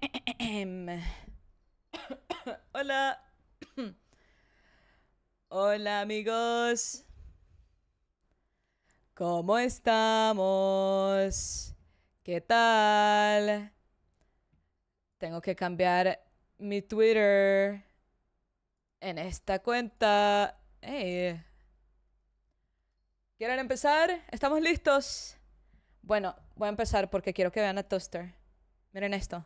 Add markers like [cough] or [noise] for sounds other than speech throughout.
[coughs] Hola. [coughs] Hola amigos. ¿Cómo estamos? ¿Qué tal? Tengo que cambiar mi Twitter en esta cuenta. ¿Quieren empezar? ¿Estamos listos? Bueno, voy a empezar porque quiero que vean a Toaster. Miren esto.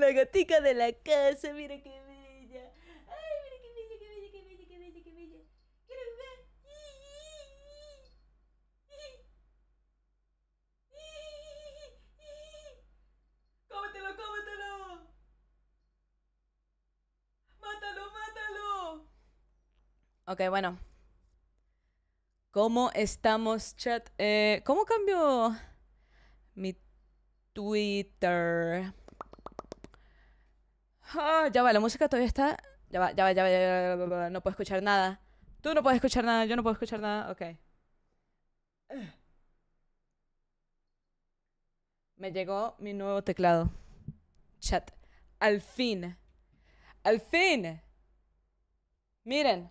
la gatica de la casa, mira qué bella. Ay, mira qué bella, qué bella, qué bella, qué bella, qué bella. Quiero ver! ¡Cómetelo, cómetelo! ¡Mátalo, mátalo! Ok, bueno. ¿Cómo estamos, chat? Eh, ¿Cómo cambio mi Twitter? Ah, ya va, la música todavía está. Ya va, ya va, ya va, ya va, ya va, no puedo escuchar nada. Tú no puedes escuchar nada, yo no puedo escuchar nada. Ok. Me llegó mi nuevo teclado. Chat. Al fin. Al fin. Miren.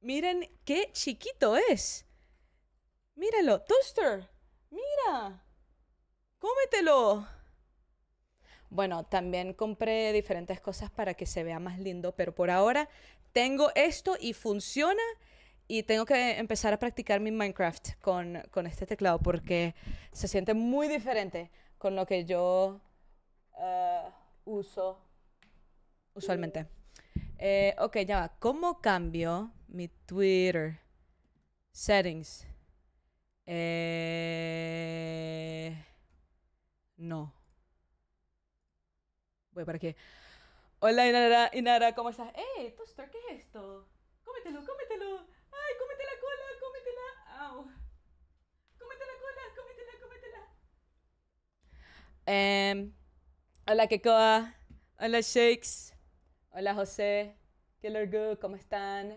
Miren qué chiquito es. Míralo. Toaster. Mira. Cómetelo. Bueno, también compré diferentes cosas para que se vea más lindo, pero por ahora tengo esto y funciona y tengo que empezar a practicar mi Minecraft con, este teclado porque se siente muy diferente con lo que yo eh, uso usualmente. Eh, ok, ya va. ¿Cómo cambio mi Twitter? Settings. Eh, no. Voy para aquí. Hola, Inara, Inara, ¿cómo estás? ¡Eh, Toaster, qué es esto! ¡Cómetelo, cómetelo! ¡Ay, cómete la cola, cómetela! ¡Au! ¡Cómete cola, cómetela, cómetela! Em, hola, Kekoa. Hola, Shakes. Hola, José. Killer Good, ¿cómo están?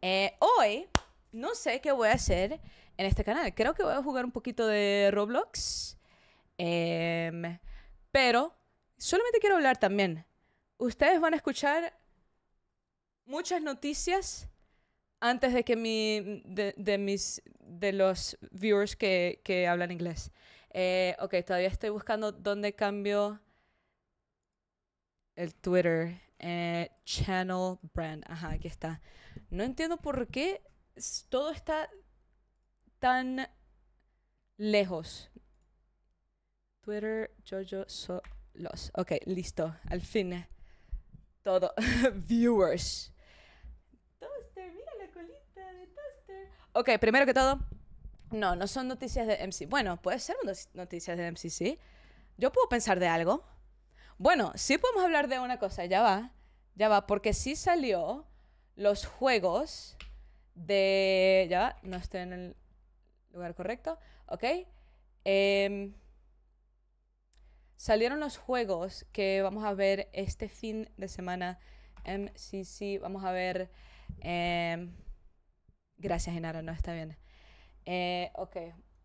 Eh, hoy no sé qué voy a hacer en este canal. Creo que voy a jugar un poquito de Roblox. Em, pero solamente quiero hablar también. Ustedes van a escuchar muchas noticias antes de que mi, de, mis, de los viewers que, hablan inglés. Eh, ok, todavía estoy buscando dónde cambio el Twitter. Eh, channel brand. Ajá, aquí está. No entiendo por qué todo está tan lejos. Twitter, Jojo, so los. Ok, listo, al fin. Todo. [laughs] Viewers. Toaster, mira la colita de Toaster. Ok, primero que todo, no, no son noticias de MC. Bueno, puede ser noticias de MC, sí. Yo puedo pensar de algo. Bueno, sí podemos hablar de una cosa, ya va. Ya va, porque sí salió los juegos de... Ya va, no estoy en el lugar correcto. Ok. Em, Salieron los juegos que vamos a ver este fin de semana. MCC, em, vamos a ver. Em, gracias, Genaro, no está bien. Eh, ok,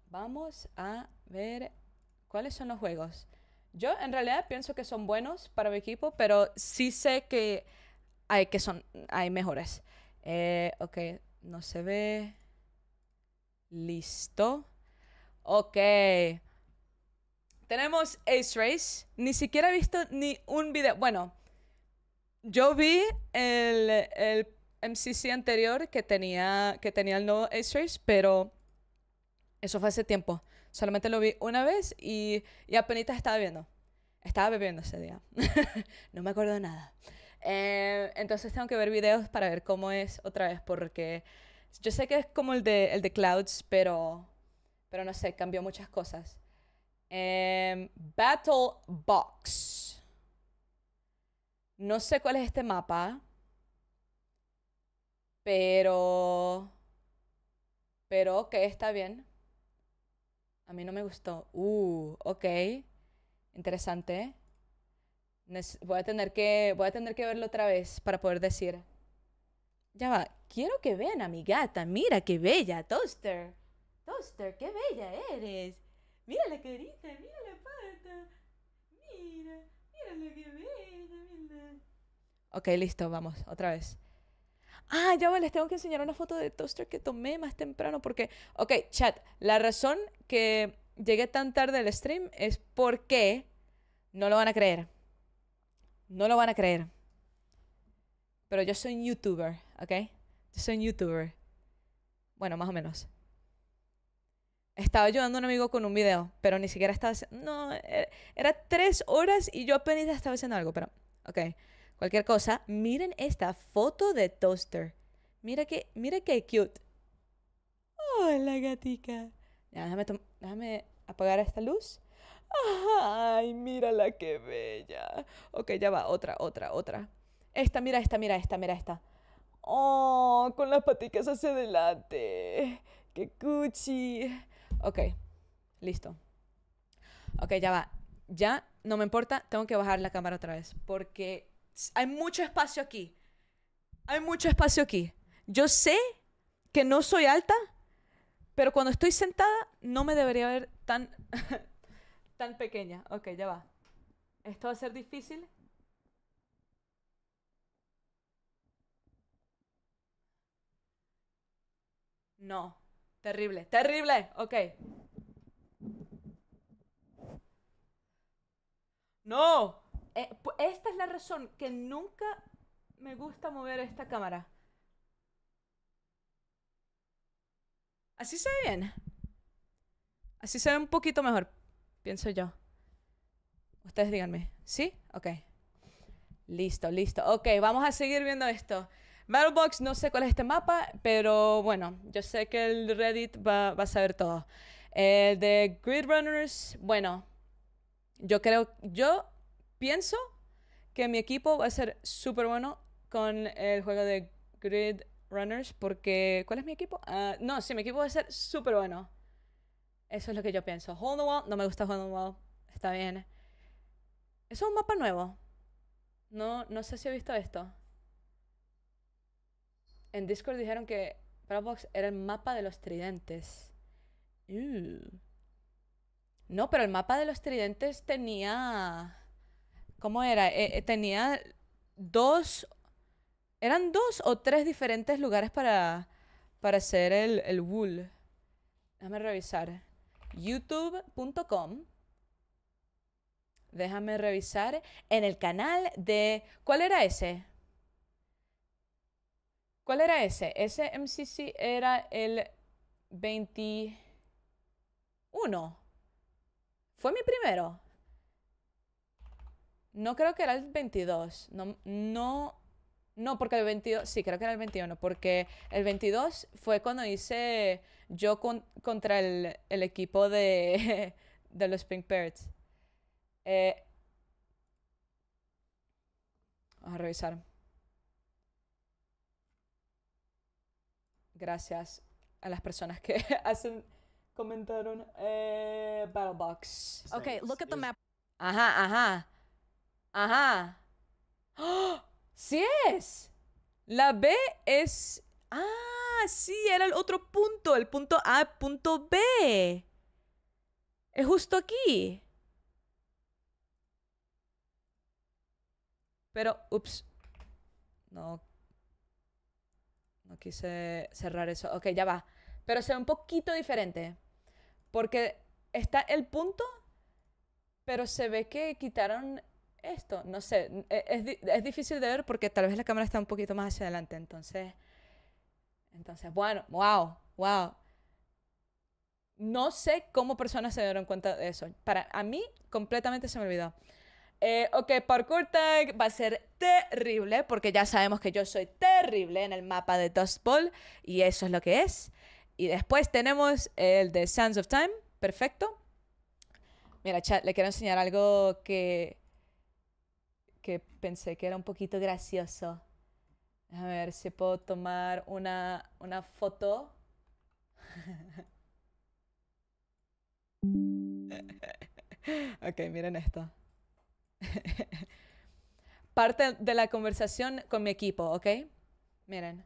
vamos a ver cuáles son los juegos. Yo en realidad pienso que son buenos para mi equipo, pero sí sé que hay, que son, hay mejores. Eh, ok, no se ve. Listo. Ok tenemos Ace Race. Ni siquiera he visto ni un video. Bueno, yo vi el, el MCC anterior que tenía, que tenía el nuevo Ace Race, pero eso fue hace tiempo. Solamente lo vi una vez y, y apenas estaba viendo. Estaba bebiendo ese día. [laughs] no me acuerdo de nada. Eh, entonces tengo que ver videos para ver cómo es otra vez, porque yo sé que es como el de, el de Clouds, pero, pero no sé, cambió muchas cosas. Em, Battle Box. No sé cuál es este mapa. Pero... Pero que está bien. A mí no me gustó. Uh, ok. Interesante. Voy a tener que, voy a tener que verlo otra vez para poder decir. Ya va. Quiero que vean a mi gata. Mira qué bella, Toaster. Toaster, qué bella eres. Mira la carita, mira pata. Mira, mira lo que mira. Ok, listo, vamos, otra vez. Ah, ya les tengo que enseñar una foto de Toaster que tomé más temprano porque, ok, chat, la razón que llegué tan tarde al stream es porque no lo van a creer. No lo van a creer. Pero yo soy un youtuber, ¿ok? Yo soy un youtuber. Bueno, más o menos. Estaba ayudando a un amigo con un video, pero ni siquiera estaba haciendo... No, e, era, tres horas y yo apenas estaba haciendo algo, pero... Ok, cualquier cosa. Miren esta foto de Toaster. Mira que, mira que cute. Hola, oh, gatica. Ya, déjame, apagar esta luz. Ay, la qué bella. Ok, ya va, otra, otra, otra. Esta, mira esta, mira esta, mira esta. Oh, con las paticas hacia adelante. Qué cuchi. Ok, listo. Ok, ya va. Ya no me importa, tengo que bajar la cámara otra vez porque hay mucho espacio aquí. Hay mucho espacio aquí. Yo sé que no soy alta, pero cuando estoy sentada no me debería ver tan, [laughs] tan pequeña. Ok, ya va. Esto va a ser difícil. No. Terrible, terrible, ok. No, eh, esta es la razón que nunca me gusta mover esta cámara. Así se ve bien. Así se ve un poquito mejor, pienso yo. Ustedes díganme. ¿Sí? Ok. Listo, listo. Ok, vamos a seguir viendo esto. Battlebox, no sé cuál es este mapa, pero bueno, yo sé que el Reddit va, a saber todo. El de Grid Runners, bueno, yo creo, yo pienso que mi equipo va a ser súper bueno con el juego de Grid Runners, porque ¿cuál es mi equipo? Ah, no, sí, mi equipo va a ser súper bueno. Eso es lo que yo pienso. Hold the Wall, no me gusta Hold the Wall, está bien. es un mapa nuevo. No, no sé si he visto esto en Discord dijeron que Provox era el mapa de los tridentes. Mm. No, pero el mapa de los tridentes tenía... ¿Cómo era? Eh, eh, tenía dos... Eran dos o tres diferentes lugares para, para hacer el, el wool. Déjame revisar. YouTube.com Déjame revisar. En el canal de... ¿Cuál era ese? ¿Cuál era ese? Ese MCC era el 21. ¿Fue mi primero? No creo que era el 22. No, no, porque el 22, sí, creo que era el 21, porque el 22 fue cuando hice yo contra el, equipo [laughs] de, los Pink Parrots. Eh, a revisar. Gracias a las personas que [laughs] hacen comentaron eh, Battle Box. Okay, look at the map. Ajá, ajá. Ajá. [gasps] ¡Sí es! La B es. Ah, sí, era el otro punto, el punto A, punto B. Es justo aquí. Pero, ups. No quise cerrar eso. Ok, ya va. Pero se ve un poquito diferente. Porque está el punto, pero se ve que quitaron esto. No sé, e, es, difícil de ver porque tal vez la cámara está un poquito más hacia adelante. Entonces, entonces bueno, wow, wow. No sé cómo personas se dieron cuenta de eso. Para mí completamente se me olvidó. Eh, ok, parkour tag va a ser terrible, porque ya sabemos que yo soy terrible en el mapa de Dust Bowl, y eso es lo que es. Y después tenemos el de Sands of Time, perfecto. Mira, chat, le quiero enseñar algo que, que pensé que era un poquito gracioso. A ver si puedo tomar una, una foto. [laughs] ok, miren esto. [laughs] Parte de la conversación con mi equipo, ¿ok? Miren.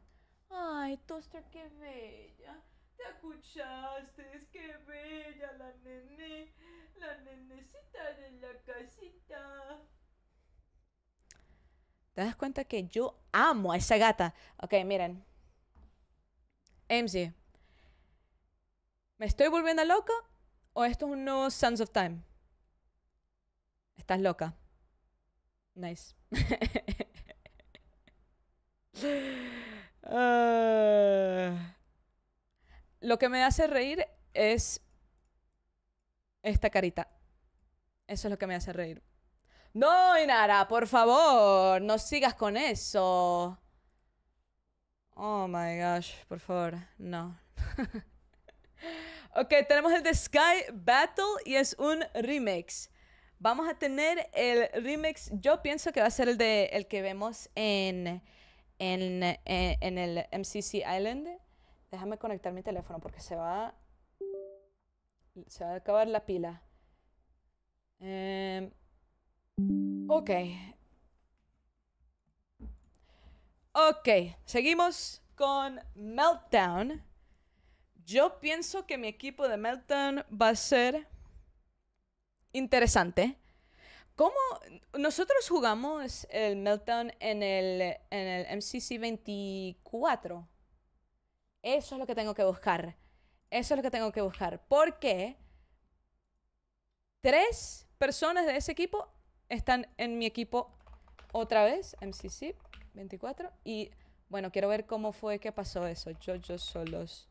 Ay, Toaster, qué bella. Te escuchaste, qué bella la nene. La nenecita de la casita. ¿Te das cuenta que yo amo a esa gata? Ok, miren. Amesie ¿me estoy volviendo loca o esto es un nuevo Sons of Time? Estás loca. Nice. [laughs] Ah. lo que me hace reír es esta carita. Eso es lo que me hace reír. No, Inara, por favor, no sigas con eso. Oh my gosh, por favor, no. [laughs] ok, tenemos el de Sky Battle y es un remix. Vamos a tener el remix, yo pienso que va a ser el, de, que vemos en, en, eh, el MCC Island. Déjame conectar mi teléfono porque se va, se va a acabar la pila. Em, ok. Ok, seguimos con Meltdown. Yo pienso que mi equipo de Meltdown va a ser interesante. ¿Cómo nosotros jugamos el Meltdown en el, en el MCC 24? Eso es lo que tengo que buscar. Eso es lo que tengo que buscar. Porque tres personas de ese equipo están en mi equipo otra vez, MCC 24. Y bueno, quiero ver cómo fue que pasó eso. Yo, yo solos.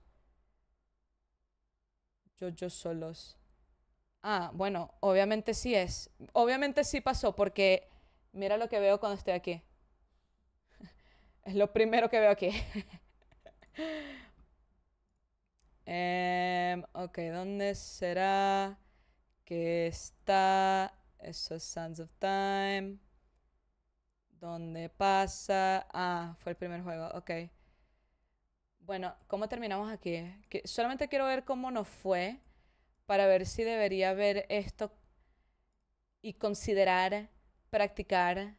Yo, yo solos ah, bueno, obviamente sí es, obviamente sí pasó, porque mira lo que veo cuando estoy aquí. [laughs] Es lo primero que veo aquí. [laughs] Em, ok, ¿dónde será que está? Eso es Sands of Time. ¿Dónde pasa? Ah, fue el primer juego, ok. Bueno, ¿cómo terminamos aquí? Que solamente quiero ver cómo nos fue para ver si debería ver esto y considerar practicar.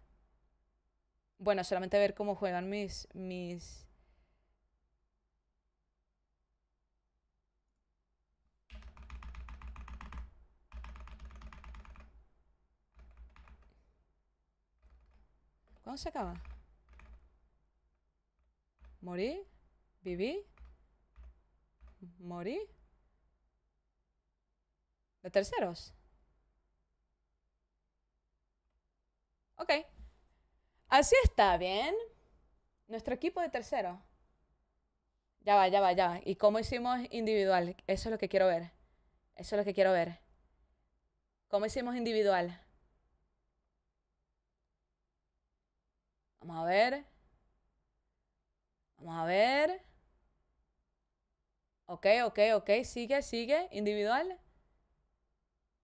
Bueno, solamente ver cómo juegan mis, mis, ¿Cuándo se acaba? ¿Morí? ¿Viví? ¿Morí? de terceros. Ok. Así está, ¿bien? Nuestro equipo de tercero, Ya va, ya va, ya va. ¿Y cómo hicimos individual? Eso es lo que quiero ver. Eso es lo que quiero ver. ¿Cómo hicimos individual? Vamos a ver. Vamos a ver. Ok, ok, ok. Sigue, sigue. Individual.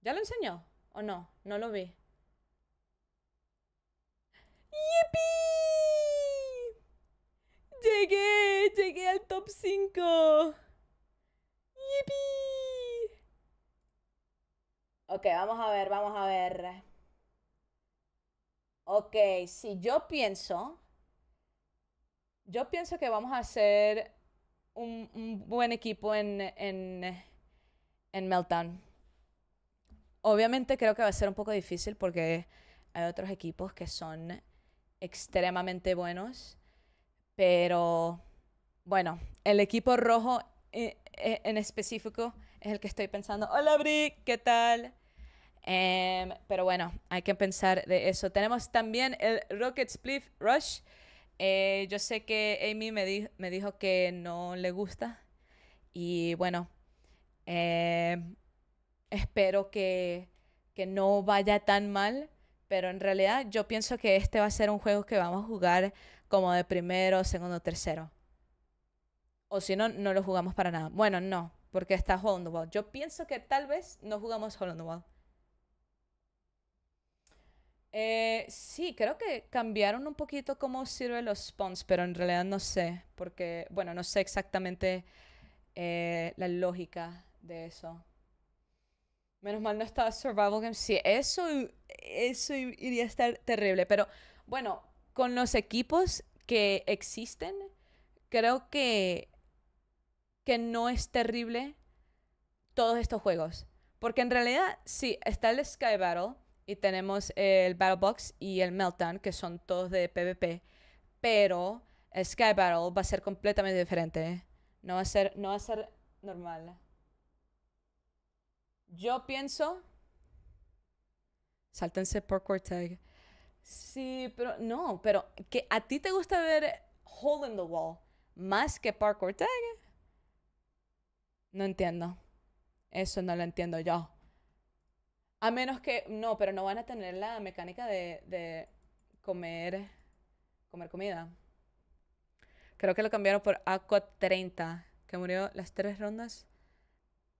¿Ya lo enseñó o no? No lo vi. ¡Yipi! Llegué, llegué al top 5. ¡Yipi! Ok, vamos a ver, vamos a ver. Ok, si yo pienso, yo pienso que vamos a hacer un, buen equipo en, en, en Meltdown. Obviamente creo que va a ser un poco difícil porque hay otros equipos que son extremadamente buenos, pero bueno, el equipo rojo eh, eh, en específico es el que estoy pensando. Hola Bri, ¿qué tal? Em, pero bueno, hay que pensar de eso. Tenemos también el Rocket Split Rush. Eh, yo sé que Amy me, dijo que no le gusta. Y bueno, Espero que, no vaya tan mal, pero en realidad yo pienso que este va a ser un juego que vamos a jugar como de primero, segundo, tercero. O si no, no lo jugamos para nada. Bueno, no, porque está Hollow Wall. Yo pienso que tal vez no jugamos Hollow Wall. Eh, sí, creo que cambiaron un poquito cómo sirve los spawns, pero en realidad no sé, porque, bueno, no sé exactamente eh, la lógica de eso. Menos mal no está Survival Games. Sí, eso, eso iría a estar terrible. Pero bueno, con los equipos que existen, creo que, que no es terrible todos estos juegos. Porque en realidad, sí, está el Sky Battle y tenemos el Battle Box y el Meltdown, que son todos de PvP. Pero Sky Battle va a ser completamente diferente. ¿eh? No va a ser, no va a ser normal. Yo pienso. Sáltense por tag. Sí, pero no, pero que a ti te gusta ver Hole in the Wall más que Park Ortega. No entiendo. Eso no lo entiendo yo. A menos que. No, pero no van a tener la mecánica de, comer. comer comida. Creo que lo cambiaron por Aqua 30, que murió las tres rondas.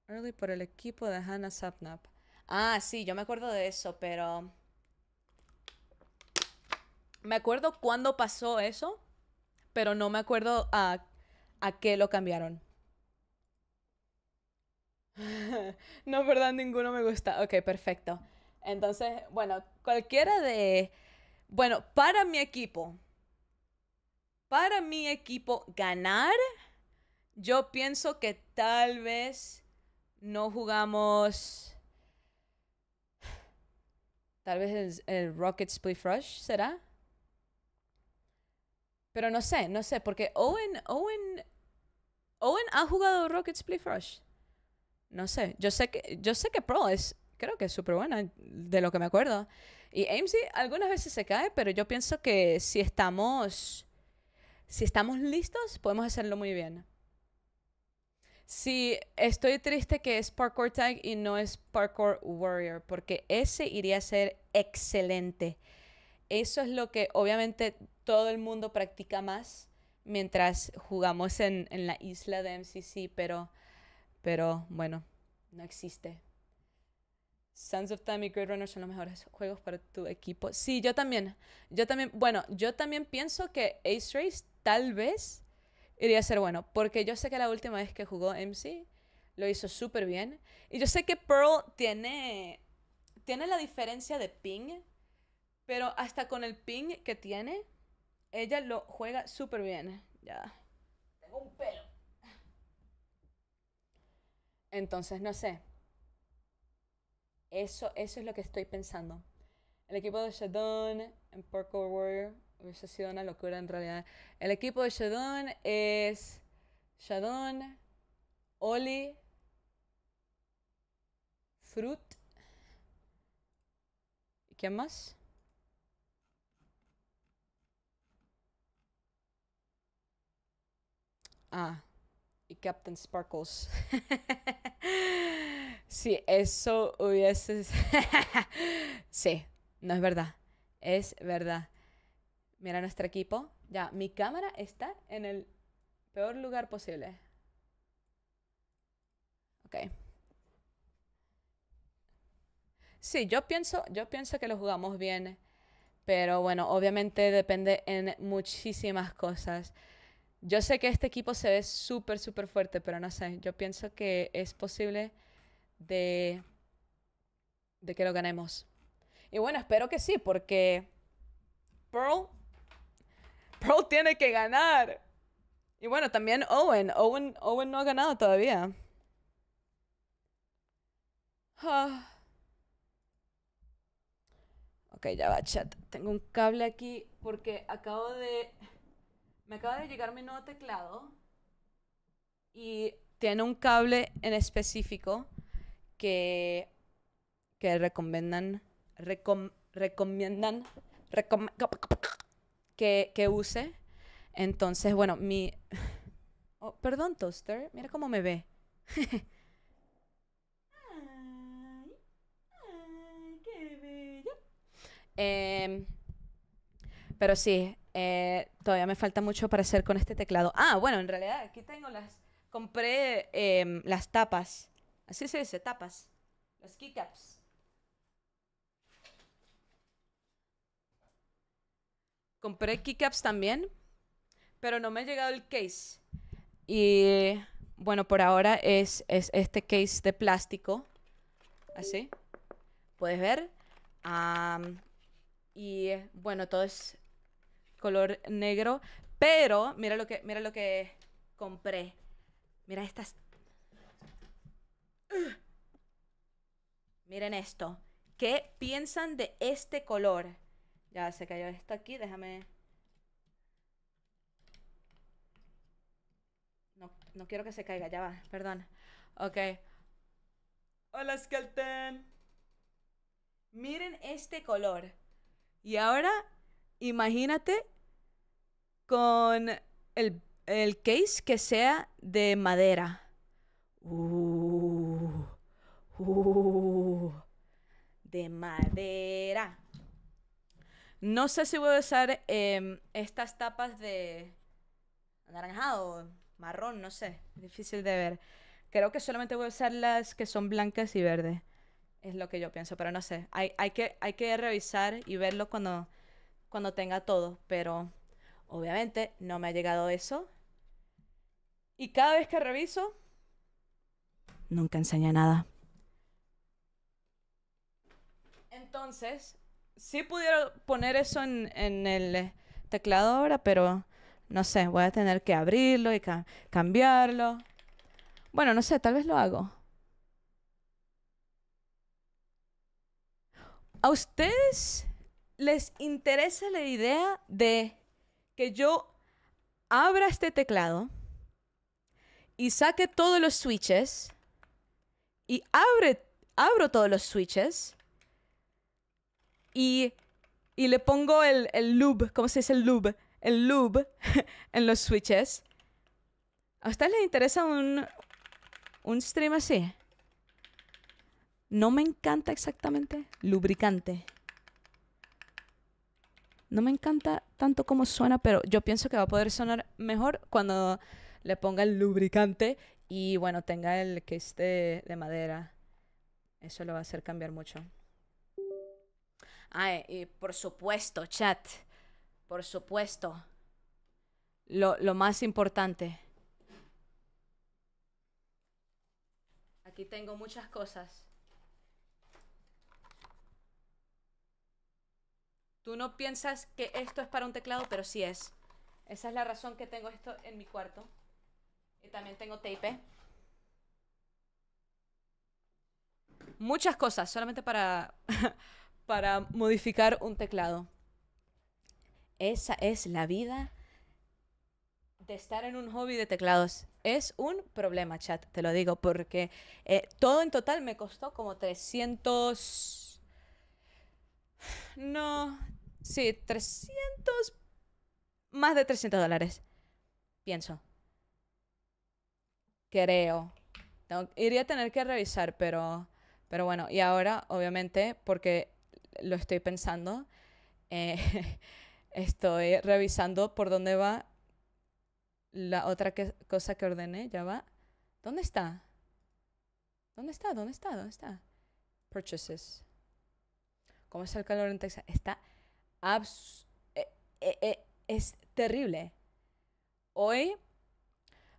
Early por el equipo de Hannah Sapnap. Ah, sí, yo me acuerdo de eso, pero... Me acuerdo cuándo pasó eso, pero no me acuerdo a, a qué lo cambiaron. [laughs] no, verdad, ninguno me gusta. Ok, perfecto. Entonces, bueno, cualquiera de... Bueno, para mi equipo, para mi equipo ganar, yo pienso que tal vez no jugamos. Tal vez el, Rocket Split Rush será. Pero no sé, no sé, porque Owen, Owen, Owen ha jugado Rocket Split Rush. No sé, yo sé que, yo sé que Pro es, creo que es súper buena, de lo que me acuerdo. Y Amesy algunas veces se cae, pero yo pienso que si estamos, si estamos listos, podemos hacerlo muy bien. Sí, estoy triste que es Parkour Tag y no es Parkour Warrior, porque ese iría a ser excelente. Eso es lo que obviamente todo el mundo practica más mientras jugamos en, la isla de MCC, pero, pero bueno, no existe. Sons of Time y Great Runner son los mejores juegos para tu equipo. Sí, yo también. Yo también, bueno, yo también pienso que Ace Race tal vez Iría a ser bueno, porque yo sé que la última vez que jugó MC lo hizo súper bien. Y yo sé que Pearl tiene, tiene la diferencia de ping, pero hasta con el ping que tiene, ella lo juega súper bien. Ya. Tengo un pelo. Entonces, no sé. Eso, eso es lo que estoy pensando. El equipo de Shadon en Parkour Warrior hubiese sido una locura en realidad. El equipo de Shadon es Shadon, Oli, Fruit. ¿Y quién más? Ah, y Captain Sparkles. si [laughs] eso hubiese... [laughs] sí, no es verdad. Es verdad. Mira nuestro equipo. Ya, mi cámara está en el peor lugar posible. Ok. Sí, yo pienso, yo pienso que lo jugamos bien. Pero bueno, obviamente depende en muchísimas cosas. Yo sé que este equipo se ve súper, súper fuerte, pero no sé. Yo pienso que es posible de, de que lo ganemos. Y bueno, espero que sí, porque Pearl Pearl tiene que ganar. Y bueno, también Owen. Owen, Owen no ha ganado todavía. Ah. Ok, ya va, chat. Tengo un cable aquí porque acabo de... Me acaba de llegar mi nuevo teclado. Y tiene un cable en específico que... Que recomiendan... recomiendan que, use. Entonces, bueno, mi... [laughs] Oh, perdón, Toaster, mira cómo me ve. [laughs] Em, pero sí, eh, todavía me falta mucho para hacer con este teclado. Ah, bueno, en realidad aquí tengo las... Compré em, las tapas. Así se dice, tapas. Los keycaps. Compré keycaps también, pero no me ha llegado el case. Y bueno, por ahora es, este case de plástico. Así. Puedes ver. y bueno, todo es color negro. Pero mira lo que, mira lo que compré. Mira estas. Miren esto. ¿Qué piensan de este color? Ya se cayó esto aquí, déjame... No, no quiero que se caiga, ya va, perdón. Ok. Hola, Skelten. Miren este color. Y ahora, imagínate con el, el case que sea de madera. uh, uh de madera. No sé si voy a usar em, estas tapas de anaranjado, marrón, no sé. Difícil de ver. Creo que solamente voy a usar las que son blancas y verdes. Es lo que yo pienso, pero no sé. Hay, que, hay que revisar y verlo cuando, cuando tenga todo. Pero obviamente no me ha llegado eso. Y cada vez que reviso, nunca enseña nada. Entonces, si pudiera poner eso en, el eh, teclado ahora, pero no sé, voy a tener que abrirlo y cambiarlo. Bueno, no sé, tal vez lo hago. ¿A ustedes les interesa la idea de que yo abra este teclado y saque todos los switches y abre, abro todos los switches y, le pongo el, el lube, ¿cómo se dice el lube? El lube [laughs] en los switches. ¿A ustedes les interesa un, un stream así? No me encanta exactamente lubricante. No me encanta tanto como suena, pero yo pienso que va a poder sonar mejor cuando le ponga el lubricante y bueno, tenga el que esté de madera. Eso lo va a hacer cambiar mucho. Ay, ah, y eh, eh, por supuesto, chat. Por supuesto. Lo, lo más importante. Aquí tengo muchas cosas. Tú no piensas que esto es para un teclado, pero sí es. Esa es la razón que tengo esto en mi cuarto. Y también tengo tape. Muchas cosas, solamente para [laughs] para modificar un teclado. Esa es la vida de estar en un hobby de teclados. Es un problema, chat, te lo digo, porque eh, todo en total me costó como 300... No, sí, 300... Más de 300 dólares, pienso. Creo. iría a tener que revisar, pero... Pero bueno, y ahora, obviamente, porque lo estoy pensando, eh, [laughs] estoy revisando por dónde va la otra cosa que ordené, ya va. ¿Dónde está? ¿Dónde está? ¿Dónde está? ¿Dónde está? Purchases. ¿Cómo es el calor en Texas? Está eh, eh, es terrible. Hoy,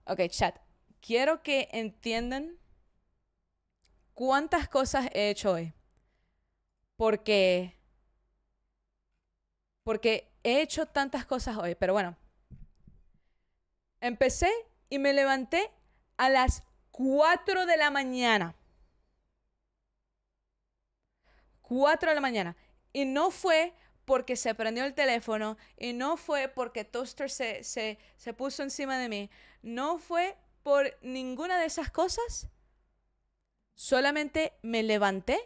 ok, chat, quiero que entiendan cuántas cosas he hecho hoy porque, porque he hecho tantas cosas hoy, pero bueno, empecé y me levanté a las 4 de la mañana. 4 de la mañana. Y no fue porque se prendió el teléfono y no fue porque Toaster se, puso encima de mí. No fue por ninguna de esas cosas. Solamente me levanté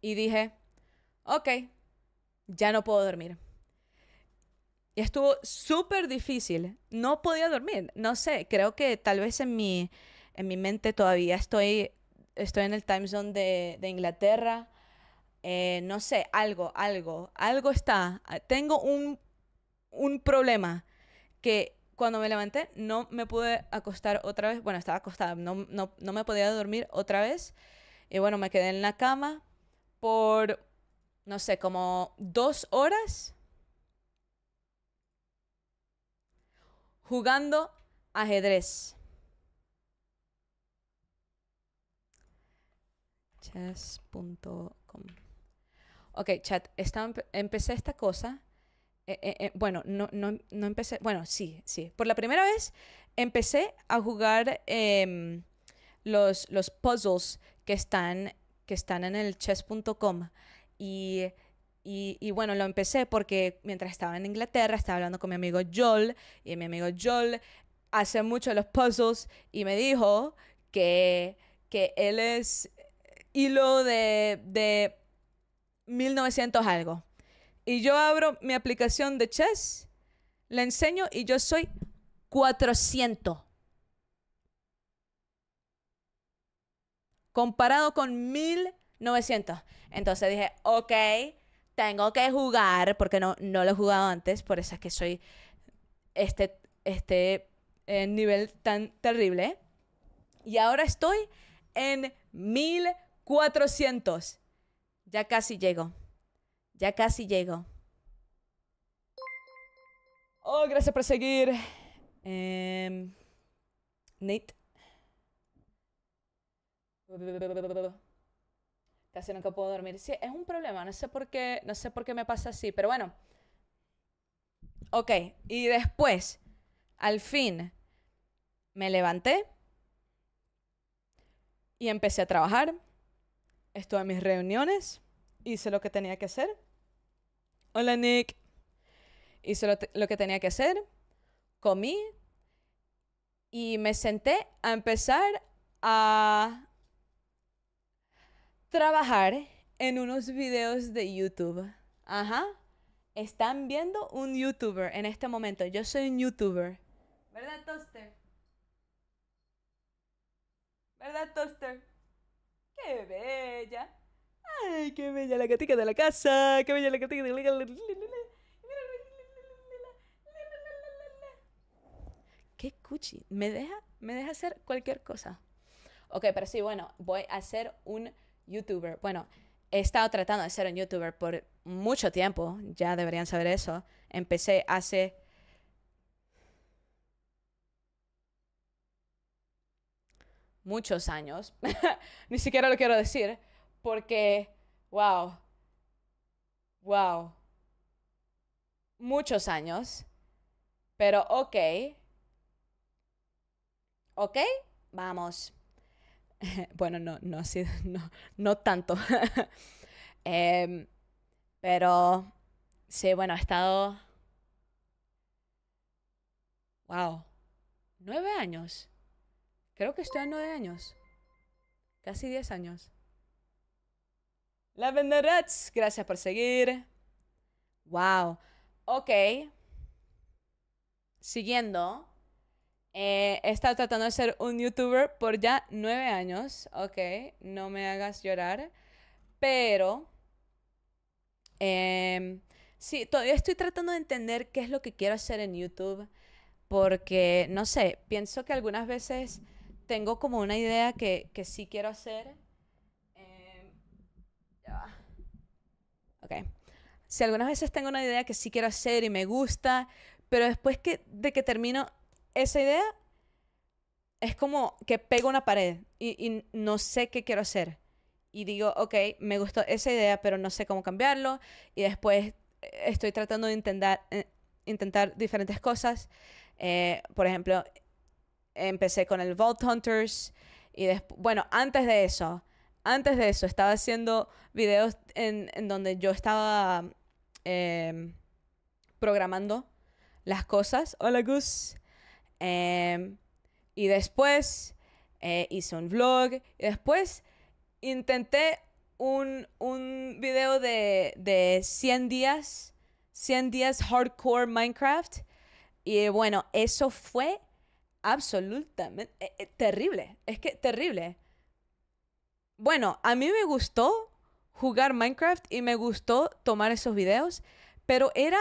y dije, ok, ya no puedo dormir. Y estuvo súper difícil. No podía dormir. No sé, creo que tal vez en mi, en mi mente todavía estoy, estoy en el time zone de, de Inglaterra. Eh, no sé, algo, algo, algo está. Tengo un, un problema que cuando me levanté no me pude acostar otra vez. Bueno, estaba acostada, no, no, no me podía dormir otra vez. Y bueno, me quedé en la cama por, no sé, como dos horas jugando ajedrez. Chess.com. Ok, chat, empecé esta cosa. Eh, eh, eh, bueno, no, no, no, empecé. Bueno, sí, sí. Por la primera vez empecé a jugar em, los, los puzzles que están que están en el chess.com y, y, bueno, lo empecé porque mientras estaba en Inglaterra estaba hablando con mi amigo Joel y mi amigo Joel hace mucho los puzzles y me dijo que, él es hilo de, de 1900 algo. Y yo abro mi aplicación de chess, le enseño y yo soy 400. comparado con 1900. Entonces dije, ok, tengo que jugar, porque no, no lo he jugado antes, por eso es que soy este, este eh, nivel tan terrible. Y ahora estoy en 1400. Ya casi llego. Ya casi llego. Oh, gracias por seguir. Em, Nate. Casi nunca puedo dormir. Sí, es un problema. No sé por qué, no sé por qué me pasa así, pero bueno. Ok, y después, al fin, me levanté y empecé a trabajar. Estuve en mis reuniones, hice lo que tenía que hacer. Hola Nick. Hice lo, lo que tenía que hacer, comí y me senté a empezar a trabajar en unos videos de YouTube. Ajá. Están viendo un YouTuber en este momento. Yo soy un YouTuber. ¿Verdad, Toaster? ¿Verdad, Toaster? ¡Qué bella! ¡Ay, qué bella la gatita de la casa! ¡Qué bella la gatita de la casa! ¡Qué cuchi! Me deja, me deja hacer cualquier cosa. Ok, pero sí, bueno, voy a hacer un youtuber. Bueno, he estado tratando de ser un youtuber por mucho tiempo, ya deberían saber eso. Empecé hace... muchos años, [laughs] ni siquiera lo quiero decir, porque, wow, wow, muchos años, pero ok, ok, vamos. [laughs] bueno, no, no ha [laughs] no, no tanto. [laughs] Em, pero sí, bueno, he estado... Wow, nueve años. Creo que estoy a nueve años. Casi diez años. Lavender Rats, gracias por seguir. Wow. Ok. Siguiendo. Eh, he estado tratando de ser un youtuber por ya nueve años, ok, no me hagas llorar, pero em, sí, todavía estoy tratando de entender qué es lo que quiero hacer en YouTube, porque, no sé, pienso que algunas veces tengo como una idea que, sí quiero hacer. Em, ya va. Ok. Si algunas veces tengo una idea que sí quiero hacer y me gusta, pero después que, de que termino esa idea es como que pego una pared y, no sé qué quiero hacer. Y digo, ok, me gustó esa idea, pero no sé cómo cambiarlo. Y después eh, estoy tratando de intentar, eh, intentar diferentes cosas. Eh, por ejemplo, empecé con el Vault Hunters. Y bueno, antes de eso, antes de eso, estaba haciendo videos en, donde yo estaba em, programando las cosas. Hola, Gus. Em, y después eh, hice un vlog. Y después intenté un, video de, 100 días, 100 días hardcore Minecraft. Y bueno, eso fue absolutamente eh, eh, terrible. Es que terrible. Bueno, a mí me gustó jugar Minecraft y me gustó tomar esos videos, pero era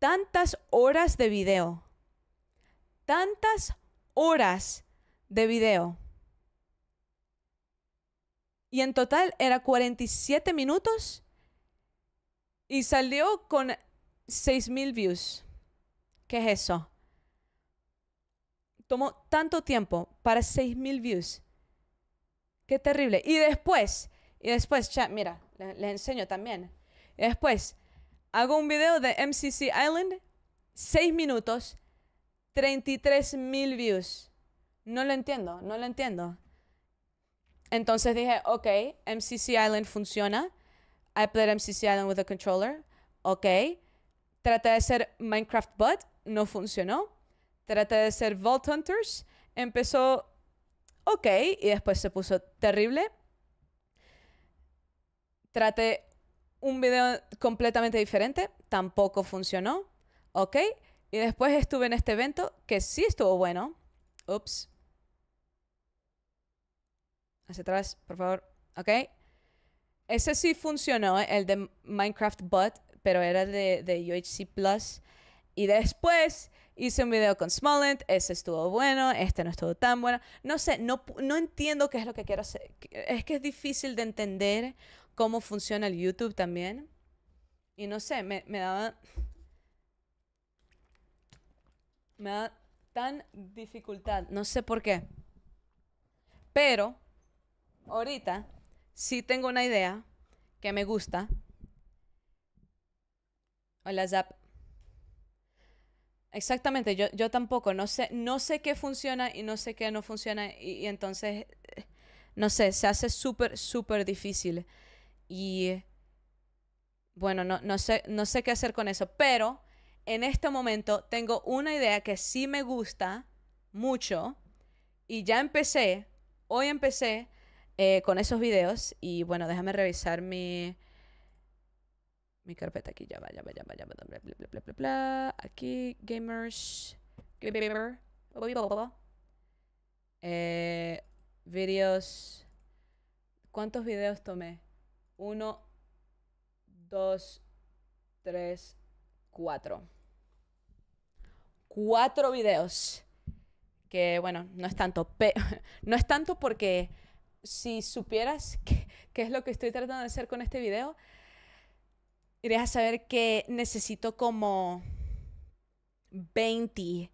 tantas horas de video tantas horas de video. Y en total era 47 minutos y salió con 6.000 views. ¿Qué es eso? Tomó tanto tiempo para 6.000 views. Qué terrible. Y después, y después, chat, mira, les, enseño también. después, hago un video de MCC Island, 6 minutos, 33 mil views. No lo entiendo, no lo entiendo. Entonces dije, ok, MCC Island funciona. I played MCC Island with a controller. Ok. Traté de ser Minecraft Bot, no funcionó. Traté de ser Vault Hunters, empezó ok y después se puso terrible. Traté un video completamente diferente, tampoco funcionó. Ok. Y después estuve en este evento que sí estuvo bueno. Ups. Hacia atrás, por favor. Ok. Ese sí funcionó, eh, el de Minecraft Bot, pero era de, de UHC Plus. Y después hice un video con Smolent ese estuvo bueno, este no estuvo tan bueno. No sé, no, entiendo qué es lo que quiero hacer. Es que es difícil de entender cómo funciona el YouTube también. Y no sé, me daba me da tan dificultad, no sé por qué. Pero ahorita sí tengo una idea que me gusta. Hola, Zap. Exactamente, yo, yo tampoco, no sé, no sé qué funciona y no sé qué no funciona y, entonces, no sé, se hace súper, súper difícil. Y bueno, no, no, sé, no sé qué hacer con eso, pero en este momento tengo una idea que sí me gusta mucho y ya empecé, hoy empecé eh, con esos videos y bueno, déjame revisar mi, mi carpeta aquí, ya va, ya va, ya va, ya va, bla, bla, bla, bla, bla, aquí, gamers, eh, videos, ¿cuántos videos tomé? Uno, dos, tres, cuatro cuatro videos. Que bueno, no es tanto. [laughs] no es tanto porque si supieras [laughs] qué, es lo que estoy tratando de hacer con este video, irías a saber que necesito como 23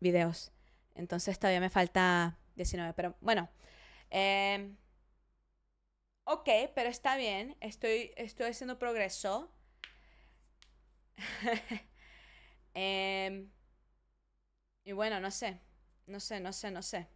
videos. Entonces todavía me falta 19. Pero bueno. Em, ok, pero está bien. Estoy, estoy haciendo progreso. [laughs] Em, y bueno, no sé, no sé, no sé, no sé.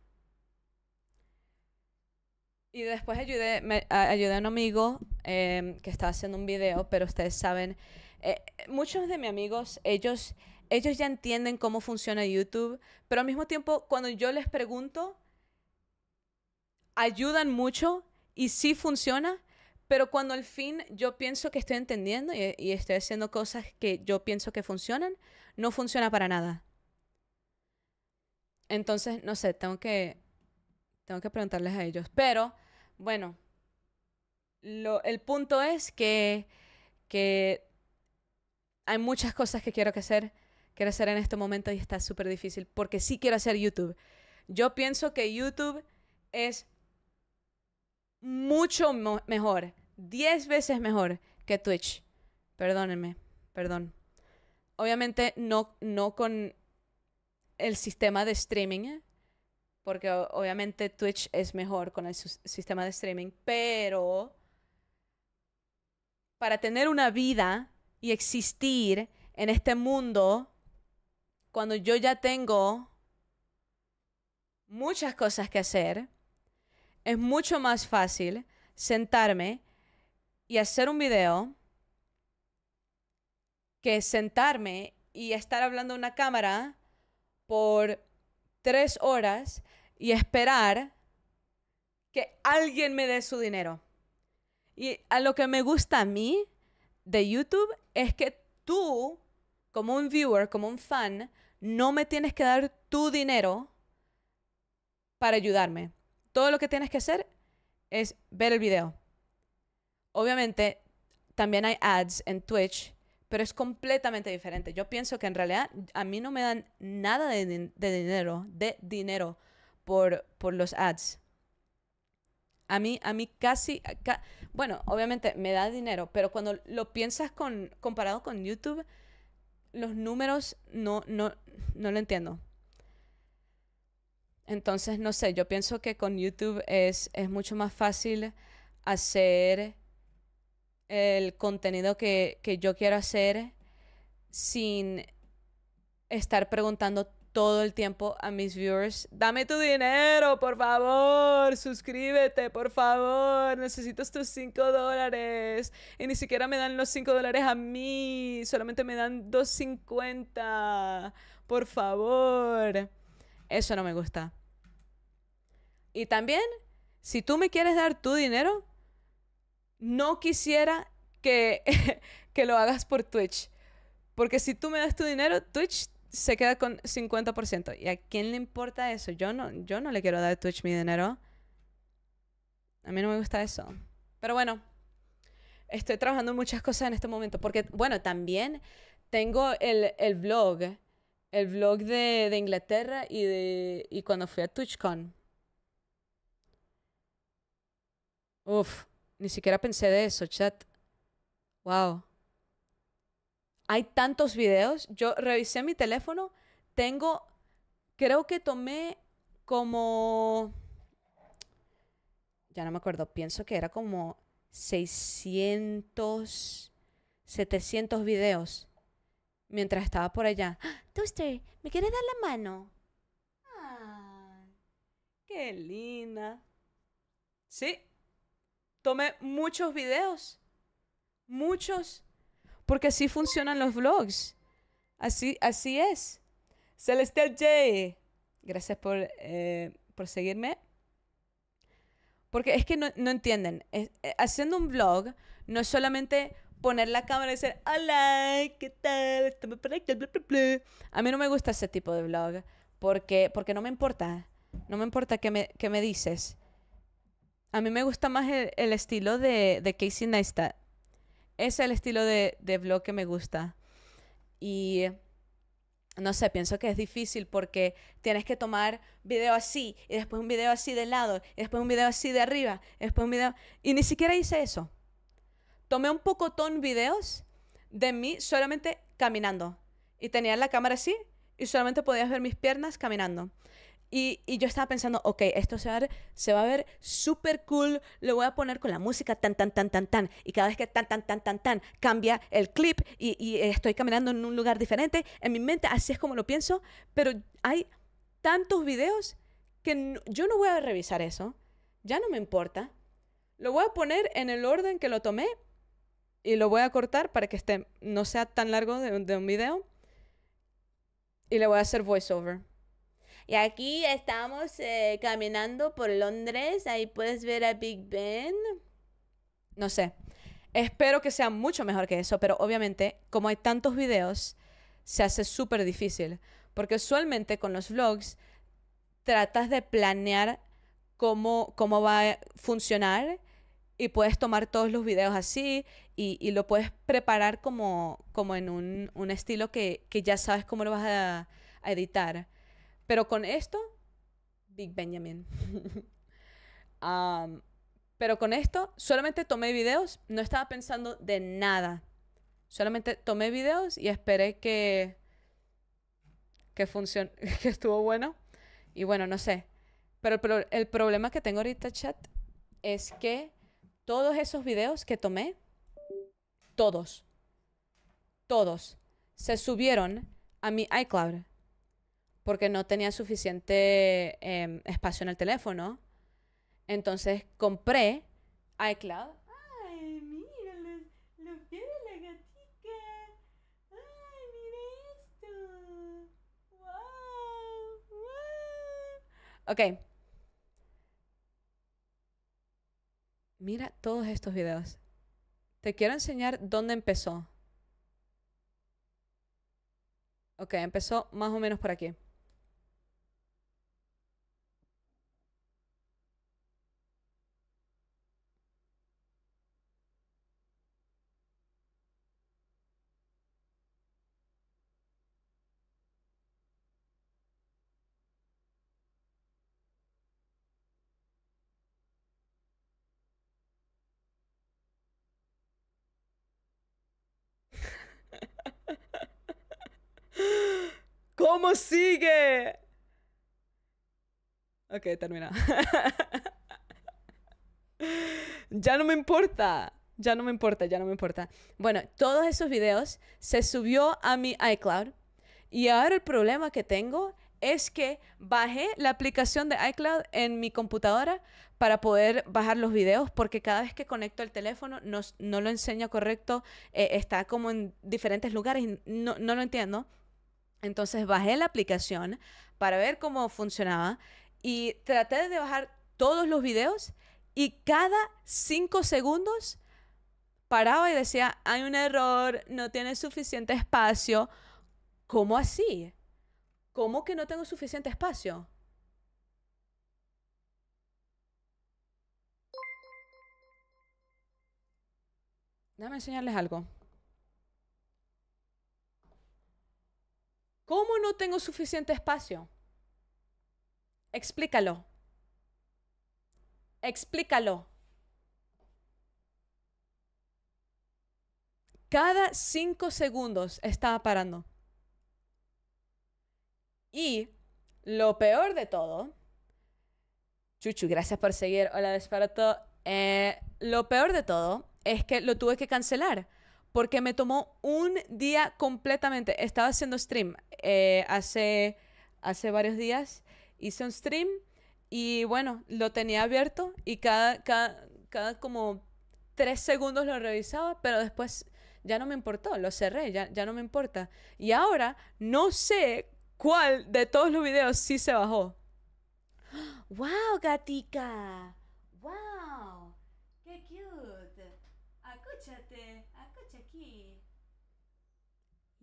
Y después ayudé, a, ayudé a un amigo em, que estaba haciendo un video, pero ustedes saben, eh, muchos de mis amigos, ellos, ellos ya entienden cómo funciona YouTube, pero al mismo tiempo, cuando yo les pregunto, ayudan mucho y sí funciona, pero cuando al fin yo pienso que estoy entendiendo y, estoy haciendo cosas que yo pienso que funcionan, no funciona para nada. Entonces, no sé, tengo que, tengo que preguntarles a ellos. Pero, bueno, el punto es que, hay muchas cosas que quiero hacer, quiero hacer en este momento y está súper difícil porque sí quiero hacer YouTube. Yo pienso que YouTube es mucho mejor, 10 veces mejor que Twitch. Perdónenme, perdón obviamente no, no con el sistema de streaming, porque obviamente Twitch es mejor con el sistema de streaming, pero para tener una vida y existir en este mundo, cuando yo ya tengo muchas cosas que hacer, es mucho más fácil sentarme y hacer un video que sentarme y estar hablando a una cámara por tres horas y esperar que alguien me dé su dinero. Y a lo que me gusta a mí de YouTube es que tú, como un viewer, como un fan, no me tienes que dar tu dinero para ayudarme. Todo lo que tienes que hacer es ver el video. Obviamente, también hay ads en Twitch pero es completamente diferente. Yo pienso que en realidad a mí no me dan nada de, dinero, de dinero por, por los ads. A mí, a mí casi, bueno, obviamente me da dinero, pero cuando lo piensas con, comparado con YouTube, los números no, no, no lo entiendo. Entonces, no sé, yo pienso que con YouTube es, es mucho más fácil hacer el contenido que, yo quiero hacer sin estar preguntando todo el tiempo a mis viewers, dame tu dinero, por favor, suscríbete, por favor, necesito estos 5 dólares. Y ni siquiera me dan los 5 dólares a mí, solamente me dan 2.50, por favor. Eso no me gusta. Y también, si tú me quieres dar tu dinero, no quisiera que, [laughs] que lo hagas por Twitch. Porque si tú me das tu dinero, Twitch se queda con 50%. ¿Y a quién le importa eso? Yo no, yo no le quiero dar a Twitch mi dinero. A mí no me gusta eso. Pero bueno, estoy trabajando en muchas cosas en este momento. Porque, bueno, también tengo el, el vlog. El blog de, Inglaterra y, de, y cuando fui a TwitchCon. Uf, ni siquiera pensé de eso, chat. Wow. Hay tantos videos. Yo revisé mi teléfono. Tengo, creo que tomé como, ya no me acuerdo, pienso que era como 600, 700 videos mientras estaba por allá. ¡Ah! tú ¿me quieres dar la mano? Ah, qué linda. Sí, tome muchos videos. Muchos. Porque así funcionan los vlogs. Así, así es. Celestial J. Gracias por, eh, seguirme. Porque es que no, entienden. Eh, haciendo un vlog no es solamente poner la cámara y decir, hola, ¿qué tal? bla, bla, bla. A mí no me gusta ese tipo de vlog porque, porque no me importa. No me importa qué me, qué me dices. A mí me gusta más el, estilo de, de, Casey Neistat. Es el estilo de, de vlog que me gusta. Y no sé, pienso que es difícil porque tienes que tomar video así, y después un video así de lado, y después un video así de arriba, y después un video... Y ni siquiera hice eso. Tomé un pocotón videos de mí solamente caminando. Y tenía la cámara así, y solamente podías ver mis piernas caminando. Y, yo estaba pensando, ok, esto se va a ver, se súper cool, lo voy a poner con la música tan, tan, tan, tan, tan. Y cada vez que tan, tan, tan, tan, tan, cambia el clip y, estoy caminando en un lugar diferente, en mi mente así es como lo pienso, pero hay tantos videos que yo no voy a revisar eso, ya no me importa. Lo voy a poner en el orden que lo tomé y lo voy a cortar para que esté, no sea tan largo de un video. Y le voy a hacer voiceover. Y aquí estamos eh, caminando por Londres, ahí puedes ver a Big Ben. No sé, espero que sea mucho mejor que eso, pero obviamente como hay tantos videos, se hace súper difícil, porque usualmente con los vlogs tratas de planear cómo, va a funcionar y puedes tomar todos los videos así y, lo puedes preparar como, en un, estilo que, ya sabes cómo lo vas a editar. Pero con esto, Big Benjamin. [laughs] pero con esto, solamente tomé videos, no estaba pensando de nada. Solamente tomé videos y esperé que, que [laughs] que estuvo bueno. Y bueno, no sé. pero el problema que tengo ahorita, chat, es que todos esos videos que tomé, todos, todos, se subieron a mi iCloud porque no tenía suficiente em, espacio en el teléfono. Entonces compré iCloud. ¡Ay, mira! ¡Lo que la gatita! ¡Ay, mira esto! ¡Wow! ¡Wow! Ok. Mira todos estos videos. Te quiero enseñar dónde empezó. Ok, empezó más o menos por aquí. sigue? Ok, termina. [laughs] ya no me importa. Ya no me importa, ya no me importa. Bueno, todos esos videos se subió a mi iCloud. Y ahora el problema que tengo es que bajé la aplicación de iCloud en mi computadora para poder bajar los videos, porque cada vez que conecto el teléfono no, lo enseña correcto, eh, está como en diferentes lugares, no, no lo entiendo. Entonces bajé la aplicación para ver cómo funcionaba y traté de bajar todos los videos y cada cinco segundos paraba y decía, hay un error, no tiene suficiente espacio. ¿Cómo así? ¿Cómo que no tengo suficiente espacio? Déjame enseñarles algo. ¿Cómo no tengo suficiente espacio? Explícalo. Explícalo. Cada cinco segundos estaba parando. Y lo peor de todo, Chuchu, gracias por seguir. Hola, Desparato. Eh, lo peor de todo es que lo tuve que cancelar porque me tomó un día completamente. Estaba haciendo stream eh, hace, hace varios días, hice un stream y bueno, lo tenía abierto y cada, cada, como tres segundos lo revisaba, pero después ya no me importó, lo cerré, ya, ya no me importa. Y ahora no sé cuál de todos los videos sí se bajó. ¡Wow, [gasps] gatica!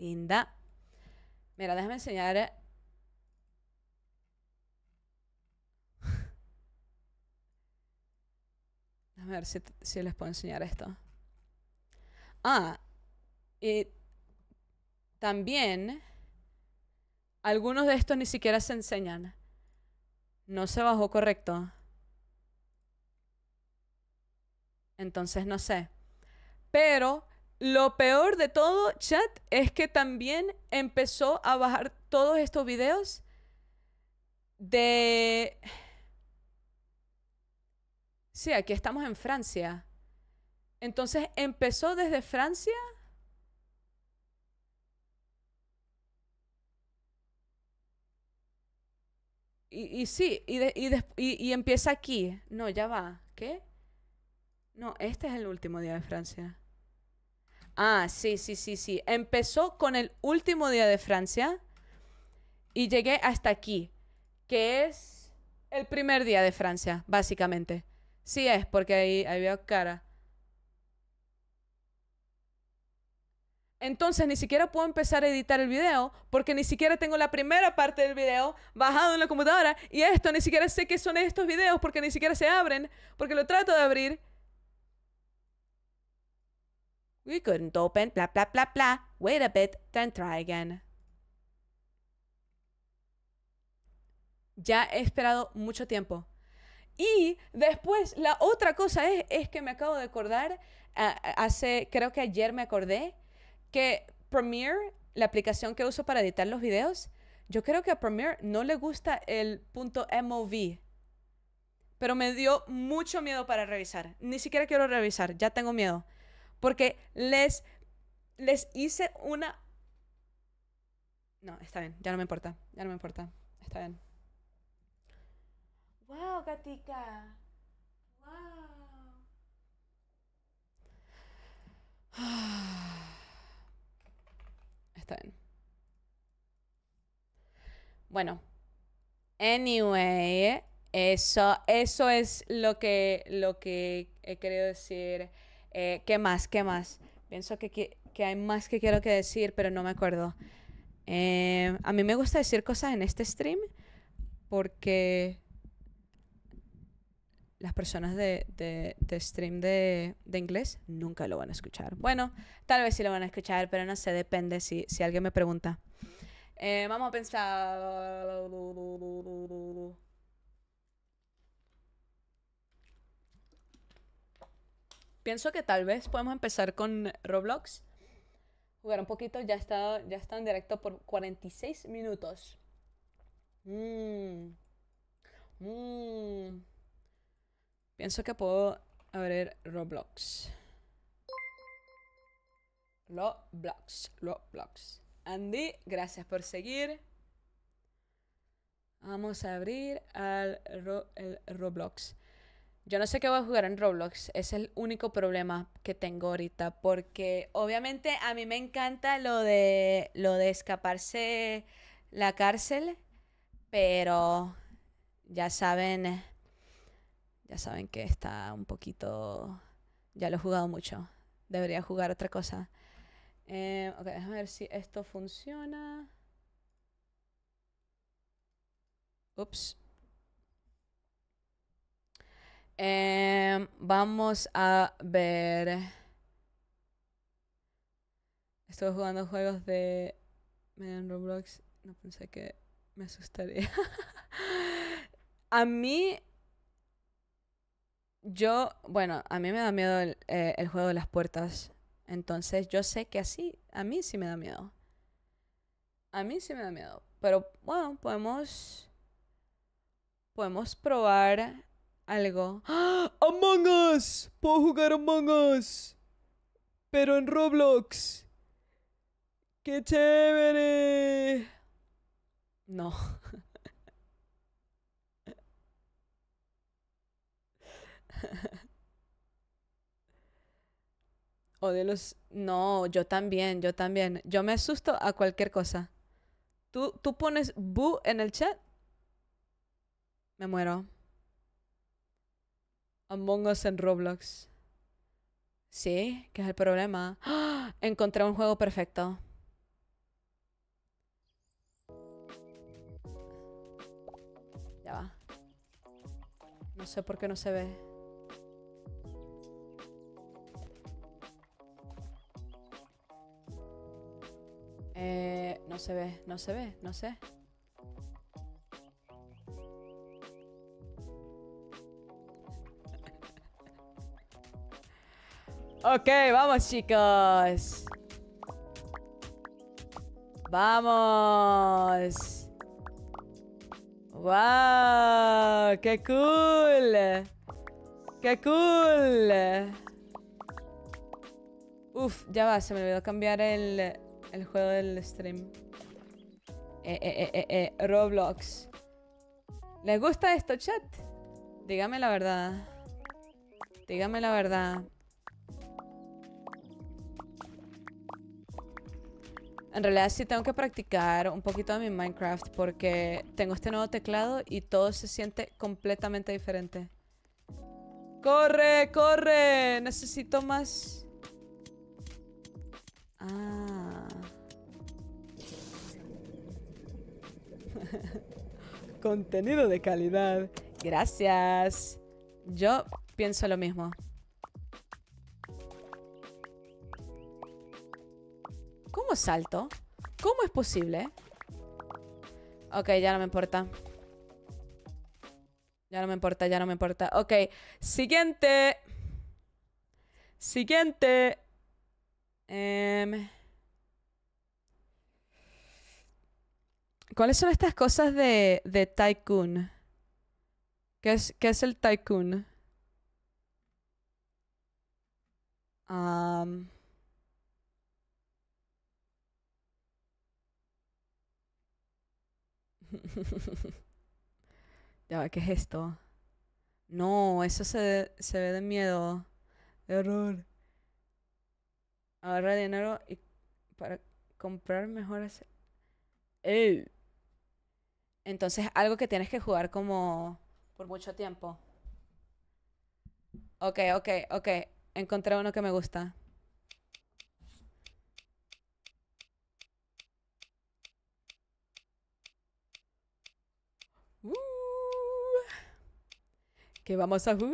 Linda. Mira, déjame enseñar. Eh. A [laughs] ver si, si les puedo enseñar esto. Ah, y también algunos de estos ni siquiera se enseñan. No se bajó correcto. Entonces no sé. Pero lo peor de todo, chat, es que también empezó a bajar todos estos videos de... Sí, aquí estamos en Francia. Entonces empezó desde Francia. Y, sí, y, y, empieza aquí. No, ya va. ¿Qué? No, este es el último día de Francia. Ah, sí, sí, sí, sí. Empezó con el último día de Francia y llegué hasta aquí, que es el primer día de Francia, básicamente. Sí es, porque ahí, había veo cara. Entonces ni siquiera puedo empezar a editar el video porque ni siquiera tengo la primera parte del video bajado en la computadora y esto ni siquiera sé qué son estos videos porque ni siquiera se abren porque lo trato de abrir We couldn't open, bla bla bla bla. Wait a bit, then try again. Ya he esperado mucho tiempo. Y después, la otra cosa es, es que me acabo de acordar, eh, hace, creo que ayer me acordé, que Premiere, la aplicación que uso para editar los videos, yo creo que a Premiere no le gusta el punto .mov. Pero me dio mucho miedo para revisar. Ni siquiera quiero revisar, ya tengo miedo. Porque les, les hice una... No, está bien, ya no me importa, ya no me importa, está bien. ¡Wow, Katika! ¡Wow! [sighs] Está bien. Bueno, anyway, eso, eso es lo que, lo que he querido decir. Eh, ¿Qué más? ¿Qué más? Pienso que, que, hay más que quiero que decir, pero no me acuerdo. Eh, a mí me gusta decir cosas en este stream porque las personas de, de, stream de, de, inglés nunca lo van a escuchar. Bueno, tal vez sí lo van a escuchar, pero no sé, depende si, si alguien me pregunta. Eh, vamos a pensar... Pienso que tal vez podemos empezar con Roblox. Jugar un poquito, ya está, ya está en directo por 46 minutos. Mm. Mm. Pienso que puedo abrir Roblox. Roblox, Roblox. Andy, gracias por seguir. Vamos a abrir al el Roblox. Yo no sé qué voy a jugar en Roblox, es el único problema que tengo ahorita, porque obviamente a mí me encanta lo de lo de escaparse la cárcel, pero ya saben ya saben que está un poquito ya lo he jugado mucho. Debería jugar otra cosa. Eh, ok, déjame ver si esto funciona. Ups. Em, vamos a ver. Estoy jugando juegos de. En Roblox. No pensé que me asustaría. [laughs] a mí. Yo. Bueno, a mí me da miedo eh, el juego de las puertas. Entonces yo sé que así. A mí sí me da miedo. A mí sí me da miedo. Pero bueno, podemos. Podemos probar algo. [gasps] ¡Among Us! Puedo jugar Among Us. Pero en Roblox. ¡Qué chévere! No. [laughs] O de los... No, yo también, yo también. Yo me asusto a cualquier cosa. ¿Tú, tú pones bu en el chat? Me muero. Among Us en Roblox. Sí, que es el problema. ¡Ah! Encontré un juego perfecto. Ya va. No sé por qué no se ve. Eh, no se ve, no se ve, no sé. Ok, vamos chicos Vamos Wow, qué cool Qué cool Uf, ya va, se me olvidó cambiar el, el juego del stream eh, eh, eh, eh, eh Roblox ¿Les gusta esto chat? Dígame la verdad Dígame la verdad En realidad sí tengo que practicar un poquito de mi Minecraft porque tengo este nuevo teclado y todo se siente completamente diferente. ¡Corre, corre! Necesito más... Ah... [laughs] Contenido de calidad. Gracias. Yo pienso lo mismo. salto? ¿Cómo es posible? Ok, ya no me importa. Ya no me importa, ya no me importa. Ok, siguiente. Siguiente. Em. ¿Cuáles son estas cosas de, de Tycoon? ¿Qué es, qué es el Tycoon? Um... [laughs] ya va, ¿qué es esto? No, eso se, se ve de miedo. Error. Ahorra dinero y para comprar mejores. Entonces, algo que tienes que jugar como por mucho tiempo. Ok, ok, ok. Encontré uno que me gusta. ¡Que vamos a jugar?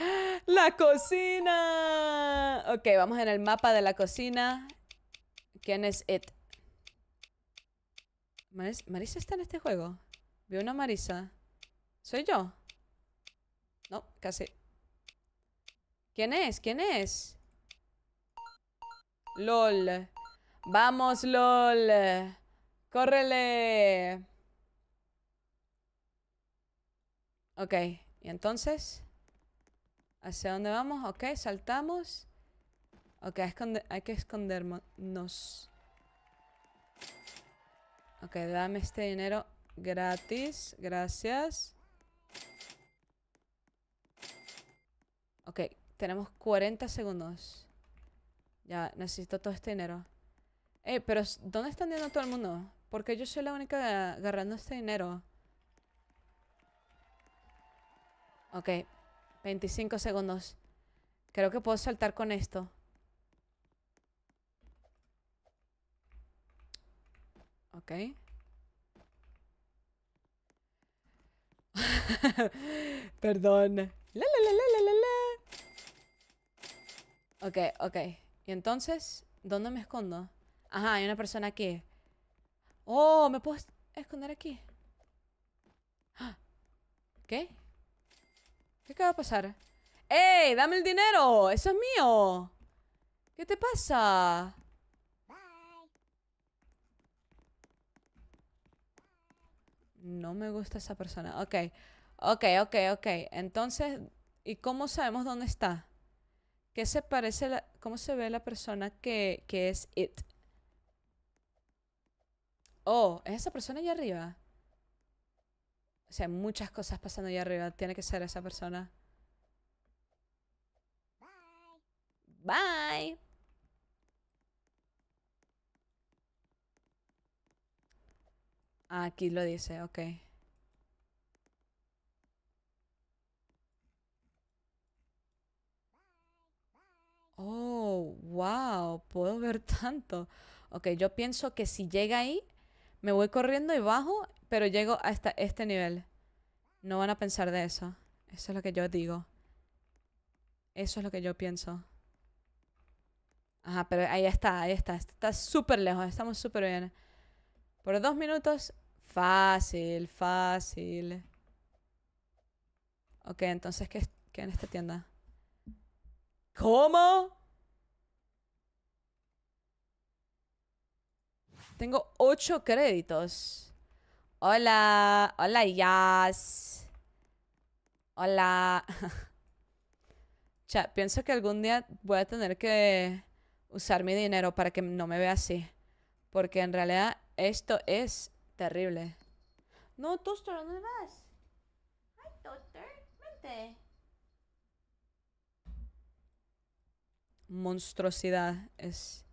¡Ah! ¡La cocina! Ok, vamos en el mapa de la cocina. ¿Quién es It? ¿Marisa está en este juego? Veo una Marisa. ¿Soy yo? No, casi. ¿Quién es? ¿Quién es? LOL. Vamos, LOL. Córrele. Ok, y entonces, ¿hacia dónde vamos? Ok, saltamos. Ok, hay que escondernos. Ok, dame este dinero gratis. Gracias. Ok, tenemos 40 segundos. Ya, necesito todo este dinero. Eh, pero ¿dónde están yendo todo el mundo? Porque yo soy la única agarrando este dinero. Ok, 25 segundos. Creo que puedo saltar con esto. Ok. [laughs] Perdón. La, la, Ok, ok. Y entonces, ¿dónde me escondo? Ajá, hay una persona aquí. Oh, me puedo esconder aquí. [gasps] ¿Qué? ¿Qué va a pasar? ¡Ey! ¡Dame el dinero! ¡Eso es mío! ¿Qué te pasa? No me gusta esa persona. Ok. Ok, ok, ok. Entonces, ¿y cómo sabemos dónde está? ¿Qué se parece la, ¿Cómo se ve la persona que, que es it? Oh, es esa persona allá arriba. O sea, muchas cosas pasando allá arriba. Tiene que ser esa persona. Bye. Bye. Ah, aquí lo dice, ok. Oh, wow, puedo ver tanto. Ok, yo pienso que si llega ahí, me voy corriendo y bajo pero llego hasta este nivel. No van a pensar de eso. Eso es lo que yo digo. Eso es lo que yo pienso. Ajá, pero ahí está, ahí está. Está súper lejos, estamos súper bien. Por dos minutos, fácil, fácil. Ok, entonces, ¿qué, qué en esta tienda? ¿Cómo? Tengo ocho créditos. Hola, hola Yas. Hola. Ya [laughs] pienso que algún día voy a tener que usar mi dinero para que no me vea así. Porque en realidad esto es terrible. No, Toaster, ¿dónde vas? Hi Toaster, vente. Monstruosidad es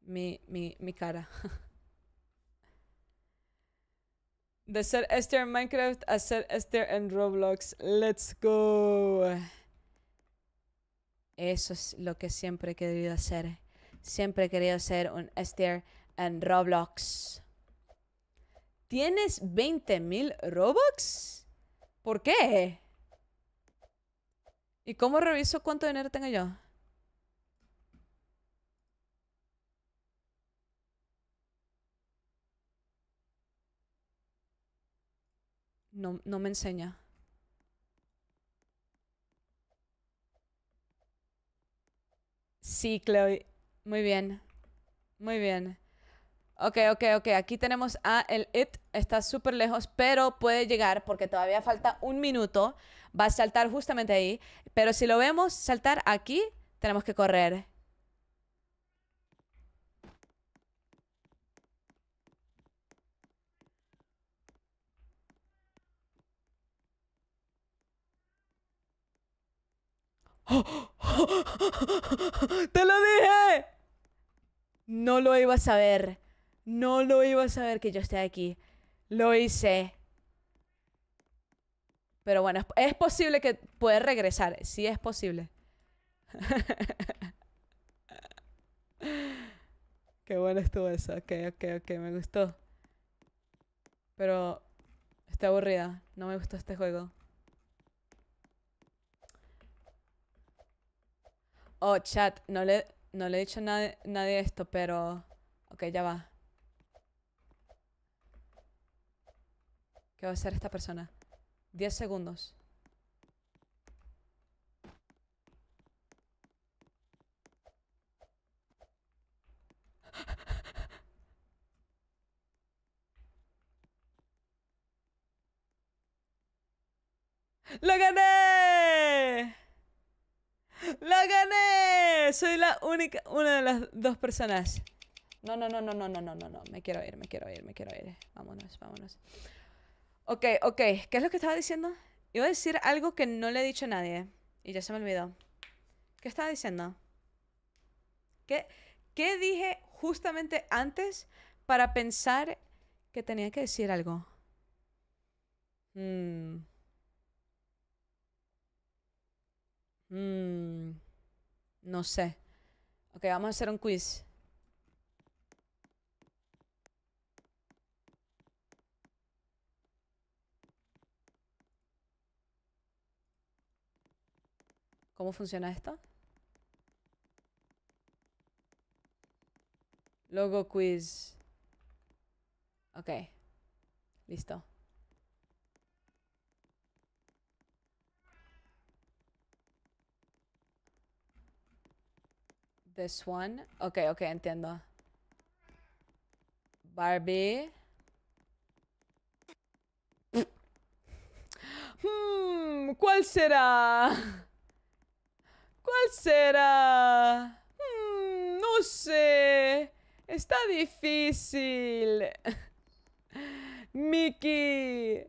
mi, mi, mi cara. [laughs] De ser Esther en Minecraft a ser Esther en Roblox. Let's go. Eso es lo que siempre he querido hacer. Siempre he querido ser un Esther en Roblox. ¿Tienes 20.000 Robux? ¿Por qué? ¿Y cómo reviso cuánto dinero tengo yo? no, no me enseña. Sí, Chloe. Muy bien. Muy bien. Ok, ok, ok. Aquí tenemos a el IT. Está súper lejos, pero puede llegar porque todavía falta un minuto. Va a saltar justamente ahí. Pero si lo vemos saltar aquí, tenemos que correr. [laughs] ¡Te lo dije! No lo iba a saber No lo iba a saber que yo esté aquí. Lo hice. Pero bueno, es, posible que pueda regresar. Sí es posible. [laughs] Qué bueno estuvo eso. Ok, ok, ok. Me gustó. Pero... Estoy aburrida. No me gustó este juego. Oh, chat, no le, no le he dicho nada nadie esto, pero... Ok, ya va. ¿Qué va a hacer esta persona? Diez segundos. ¡Lo gané! ¡La gané! Soy la única, una de las dos personas. No, no, no, no, no, no, no, no, no. Me quiero ir, me quiero ir, me quiero ir. Vámonos, vámonos. Ok, ok. ¿Qué es lo que estaba diciendo? Iba a decir algo que no le he dicho a nadie. Y ya se me olvidó. ¿Qué estaba diciendo? ¿Qué, qué dije justamente antes para pensar que tenía que decir algo? Mmm. Mm, no sé. Ok, vamos a hacer un quiz. ¿Cómo funciona esto? Logo quiz. Ok. Listo. This one. Ok, ok, entiendo. Barbie. Hmm, ¿cuál será? ¿Cuál será? Hmm, no sé. Está difícil. Mickey.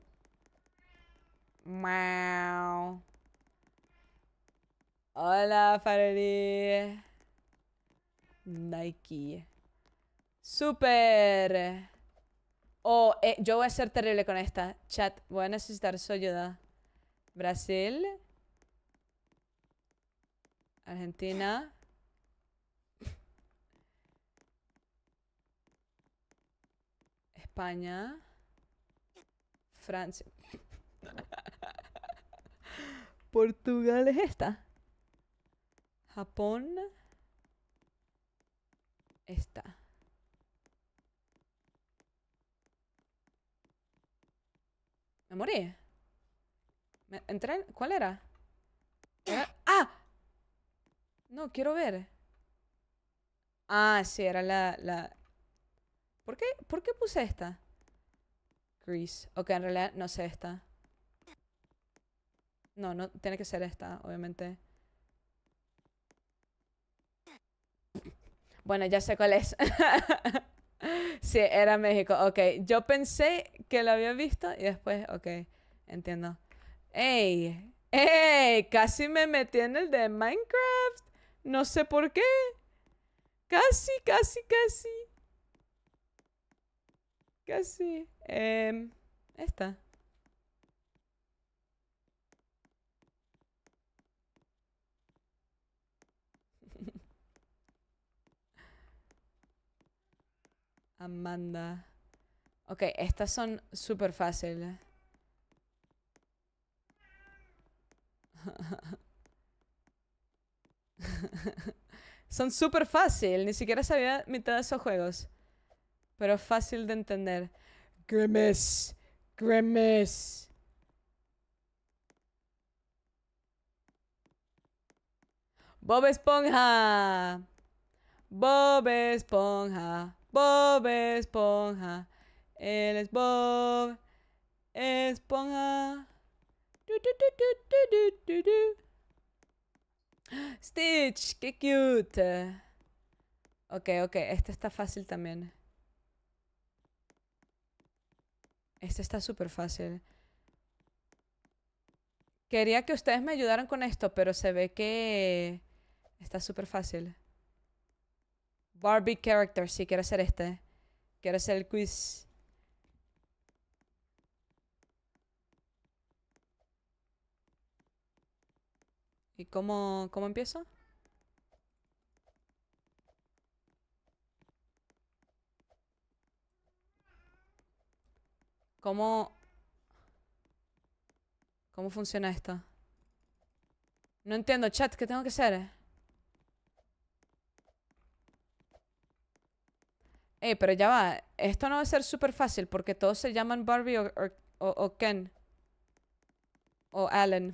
Hola, Farley. Nike. Super. Oh, eh, yo voy a ser terrible con esta. Chat, voy a necesitar su ayuda. Brasil. Argentina. España. Francia. Portugal es esta. Japón. Esta. Me morí. entré? ¿Cuál era? ¡Ah! No, quiero ver. Ah, sí, era la... ¿Por, qué? ¿Por qué puse esta? Grease. Ok, en realidad no sé esta. No, no, tiene que ser esta, obviamente. Bueno, ya sé cuál es. [laughs] sí, era México. Ok, yo pensé que lo había visto y después, ok, entiendo. ¡Ey! ¡Ey! Casi me metí en el de Minecraft. No sé por qué. Casi, casi, casi. Casi. Em, esta. Amanda. Ok, estas son súper fáciles. [laughs] son súper fáciles. Ni siquiera sabía mitad de esos juegos. Pero fácil de entender. Grimace. Grimace. Bob Esponja. Bob Esponja. Bob Esponja. Él es Bob Esponja. Stitch, qué cute. Ok, ok, este está fácil también. Este está súper fácil. Quería que ustedes me ayudaran con esto, pero se ve que está súper fácil. Barbie character, si quiero ser este. Quiero ser el quiz. ¿Y cómo, cómo empiezo? ¿Cómo, ¿Cómo funciona esto? No entiendo, chat, ¿qué tengo que hacer? Eh, pero ya va, esto no va a ser súper fácil porque todos se llaman Barbie o, Ken. O Alan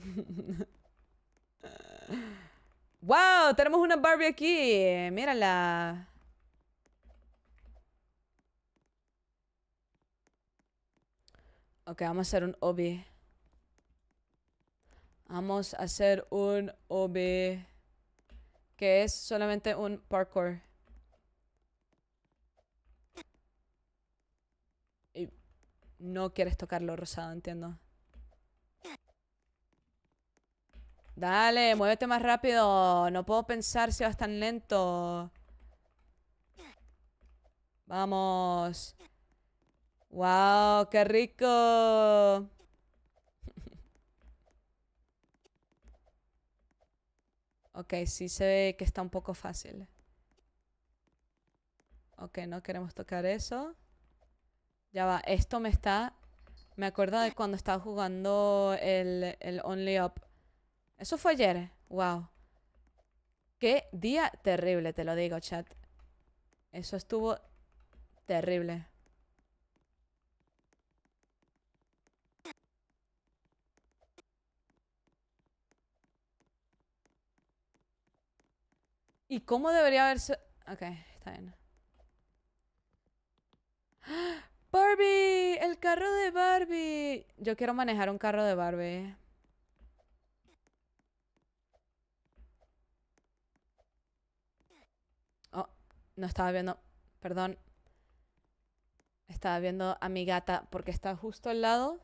[laughs] ¡Wow! Tenemos una Barbie aquí. Mírala. Ok, vamos a hacer un obi. Vamos a hacer un obi. Que es solamente un parkour. No quieres tocar lo rosado, entiendo. Dale, muévete más rápido. No puedo pensar si vas tan lento. Vamos. ¡Wow! ¡Qué rico! [laughs] ok, sí se ve que está un poco fácil. Ok, no queremos tocar eso. Ya va, esto me está... Me acuerdo de cuando estaba jugando el, Only Up. Eso fue ayer. Wow. Qué día terrible, te lo digo, chat. Eso estuvo terrible. ¿Y cómo debería haberse...? Ok, está bien. Barbie, el carro de Barbie. Yo quiero manejar un carro de Barbie. Oh, no estaba viendo, perdón. Estaba viendo a mi gata porque está justo al lado.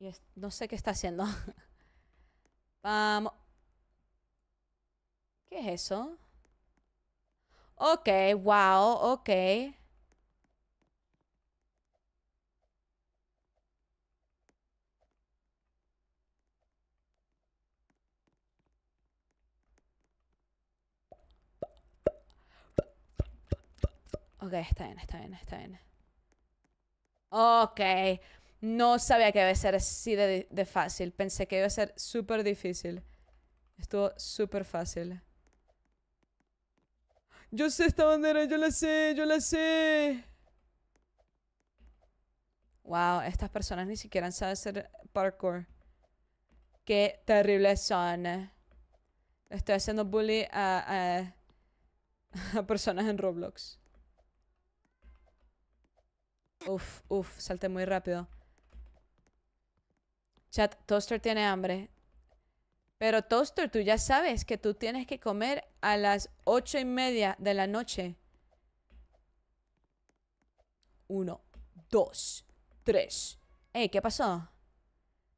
Y no sé qué está haciendo. [laughs] Vamos. ¿Qué es eso? Ok, wow, ok. Ok, está bien, está bien, está bien. Ok. No sabía que iba a ser así de, fácil. Pensé que iba a ser súper difícil. Estuvo súper fácil. Yo sé esta bandera, yo la sé, yo la sé. Wow, estas personas ni siquiera saben hacer parkour. Qué terribles son. Estoy haciendo bully a, a [laughs] personas en Roblox. Uf, uf, salté muy rápido. Chat, Toaster tiene hambre. Pero Toaster, tú ya sabes que tú tienes que comer a las ocho y media de la noche. Uno, dos, tres. Ey, ¿qué pasó?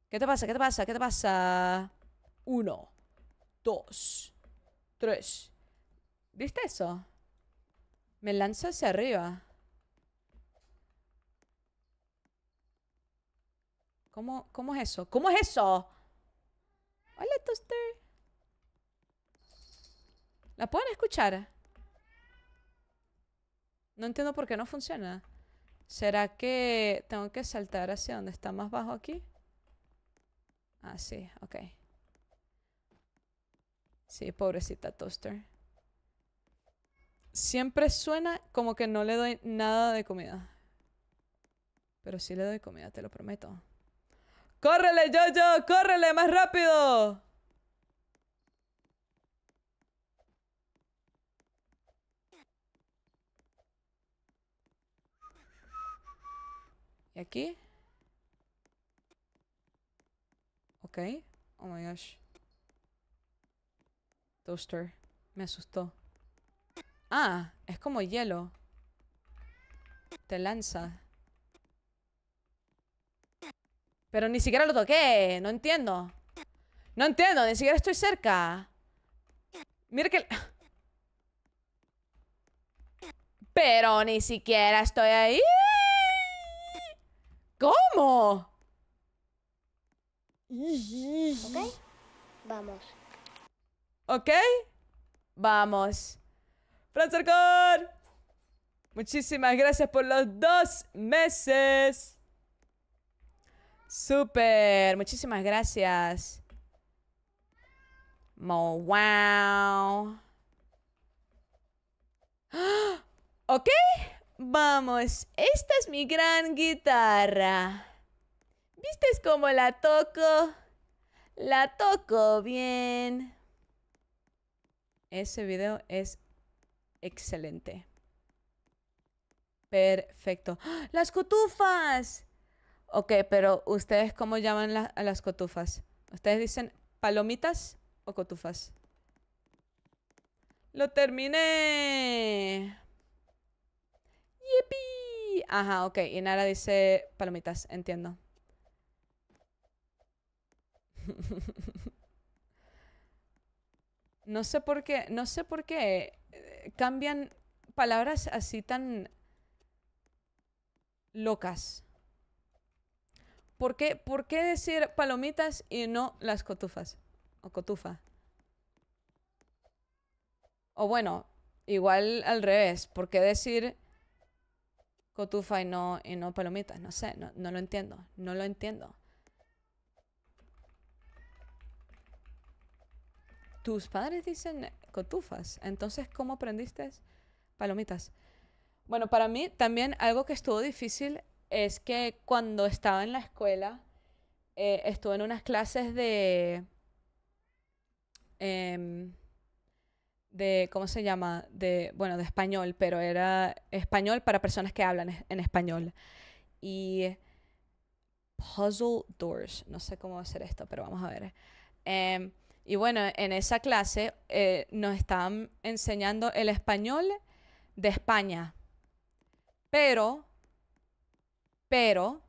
¿Qué te pasa? ¿Qué te pasa? ¿Qué te pasa? Uno, dos, tres. ¿Viste eso? Me lanzo hacia arriba. ¿Cómo, es eso? ¿Cómo es eso? Hola, Toaster. ¿La pueden escuchar? No entiendo por qué no funciona. ¿Será que tengo que saltar hacia donde está más bajo aquí? Ah, sí, ok. Sí, pobrecita Toaster. Siempre suena como que no le doy nada de comida. Pero sí le doy comida, te lo prometo. ¡Córrele, Jojo! ¡Córrele más rápido! ¿Y aquí? Ok. Oh my gosh. Toaster. Me asustó. Ah, es como hielo. Te lanza. Pero ni siquiera lo toqué, no entiendo. No entiendo, ni siquiera estoy cerca. Mira que... Pero ni siquiera estoy ahí. ¿Cómo? ¿Ok? Vamos. ¿Ok? Vamos. muchísimas gracias por los dos meses. Super, muchísimas gracias. wow. [gasps] Ok, vamos. Esta es mi gran guitarra. ¿Viste cómo la toco? La toco bien. Ese video es excelente. Perfecto. [gasps] ¡Las cotufas! Ok, pero ustedes cómo llaman a las cotufas? ¿Ustedes dicen palomitas o cotufas? ¡Lo terminé! ¡Yepi! Ajá, ok. Y Nara dice palomitas, entiendo. [laughs] no sé por qué, no sé por qué eh, cambian palabras así tan locas. ¿Por qué, decir palomitas y no las cotufas? O cotufa. O bueno, igual al revés. ¿Por qué decir cotufa y no, y no palomitas? No sé, no, no lo entiendo. No lo entiendo. Tus padres dicen cotufas. Entonces, ¿cómo aprendiste palomitas? Bueno, para mí también algo que estuvo difícil es que cuando estaba en la escuela, eh, estuve en unas clases de... Em, de, ¿cómo se llama? De, bueno, de español, pero era español para personas que hablan en español. Y Puzzle Doors, no sé cómo hacer esto, pero vamos a ver. Em, y bueno, en esa clase eh, nos estaban enseñando el español de España, pero pero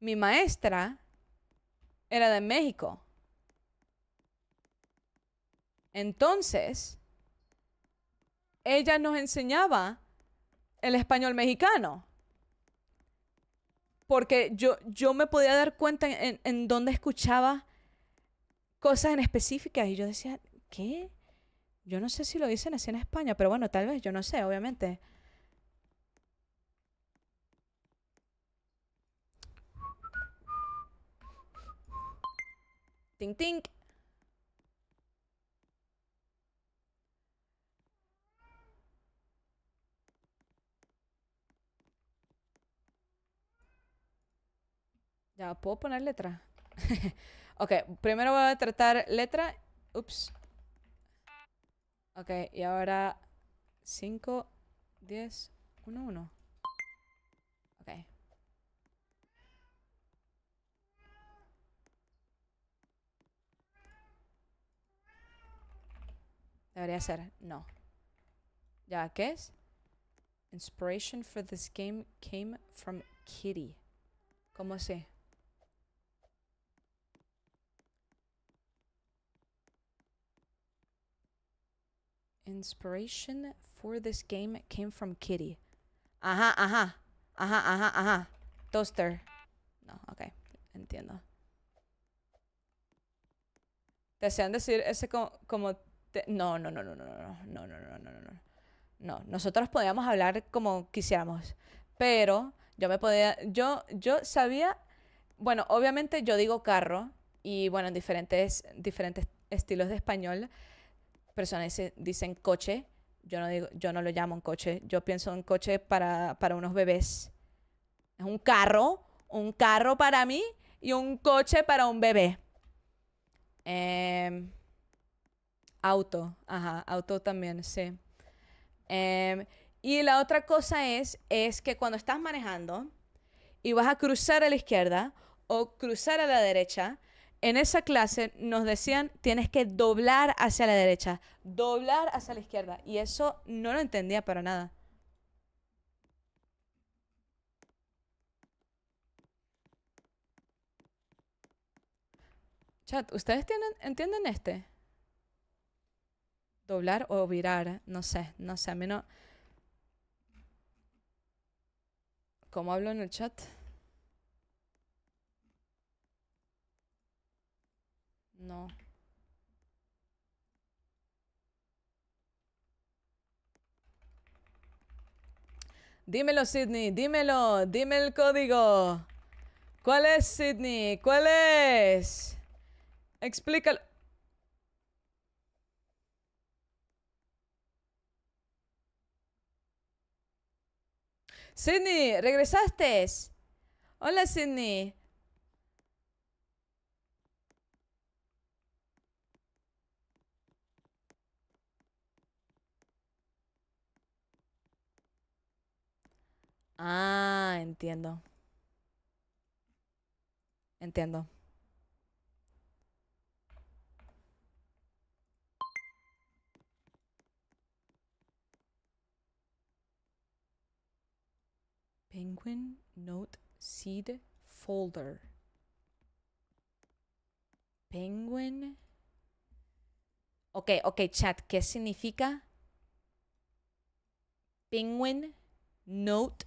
mi maestra era de México. Entonces, ella nos enseñaba el español mexicano. Porque yo, yo me podía dar cuenta en, en dónde escuchaba cosas en específicas y yo decía, ¿qué? Yo no sé si lo dicen así en España, pero bueno, tal vez, yo no sé, obviamente. Ya, ¿puedo poner letra? [laughs] ok, primero voy a tratar letra. Ups. Ok, y ahora 5, 10, 1, 1. Debería ser, no. ¿Ya qué es? Inspiration for this game came from Kitty. ¿Cómo sé? Inspiration for this game came from Kitty. Ajá, ajá. Ajá, ajá, ajá. Toaster. No, ok. Entiendo. Desean decir ese como, como no, no, no, no, no, no, no, no, no, no, no, no. nosotros podíamos hablar como quisiéramos, pero yo me podía, yo, yo sabía, bueno, obviamente yo digo carro y bueno, en diferentes, diferentes estilos de español, personas dicen coche, yo no, digo, yo no lo llamo un coche, yo pienso en coche para, para unos bebés. Es un carro, un carro para mí y un coche para un bebé. Eh, Auto, ajá, auto también, sí. Em, y la otra cosa es, es que cuando estás manejando y vas a cruzar a la izquierda o cruzar a la derecha, en esa clase nos decían tienes que doblar hacia la derecha, doblar hacia la izquierda. Y eso no lo entendía para nada. Chat, ¿ustedes tienen, entienden este? doblar o virar, no sé, no sé, a mí ¿Cómo hablo en el chat? No. Dímelo, Sidney, dímelo, dime el código. ¿Cuál es, Sidney? ¿Cuál es? Explícalo. Sidney, ¿regresaste? Hola, Sidney. Ah, entiendo. Entiendo. open note seed folder. Penguin. Ok, ok, chat, ¿qué significa? Penguin note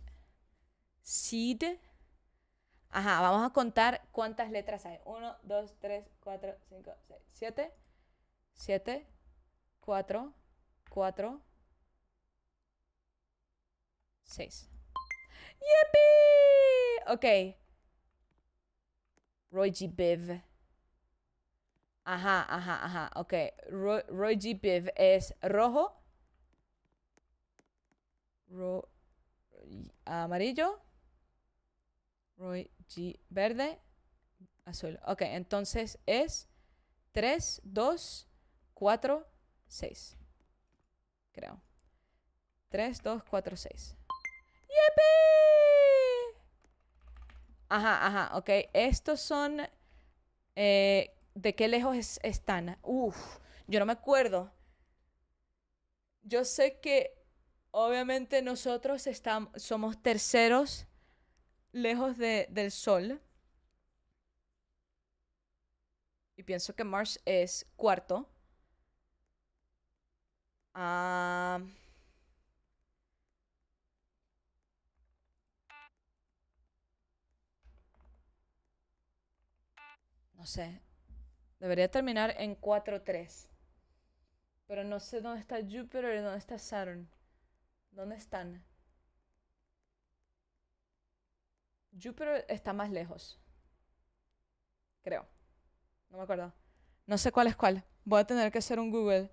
seed. Ajá, vamos a contar cuántas letras hay. 1, 2, 3, 4, 5, 6, 7. 7, 4, 4, 6. Yep, Ok. Roy G. Biv. Ajá, ajá, ajá. Ok. Roy, G. Biv es rojo. Ro, amarillo. Roy G. Verde. Azul. Ok, entonces es 3, 2, 4, 6. Creo. 3, 2, 4, 6. ¡Yepi! Ajá, ajá, ok. Estos son... Eh, ¿De qué lejos están? Uf, yo no me acuerdo. Yo sé que obviamente nosotros estamos, somos terceros lejos del Sol. Y pienso que Mars es cuarto. Ah... no sé, debería terminar en 4-3. Pero no sé dónde está Júpiter y dónde está Saturn. ¿Dónde están? Júpiter está más lejos. Creo. No me acuerdo. No sé cuál es cuál. Voy a tener que hacer un Google.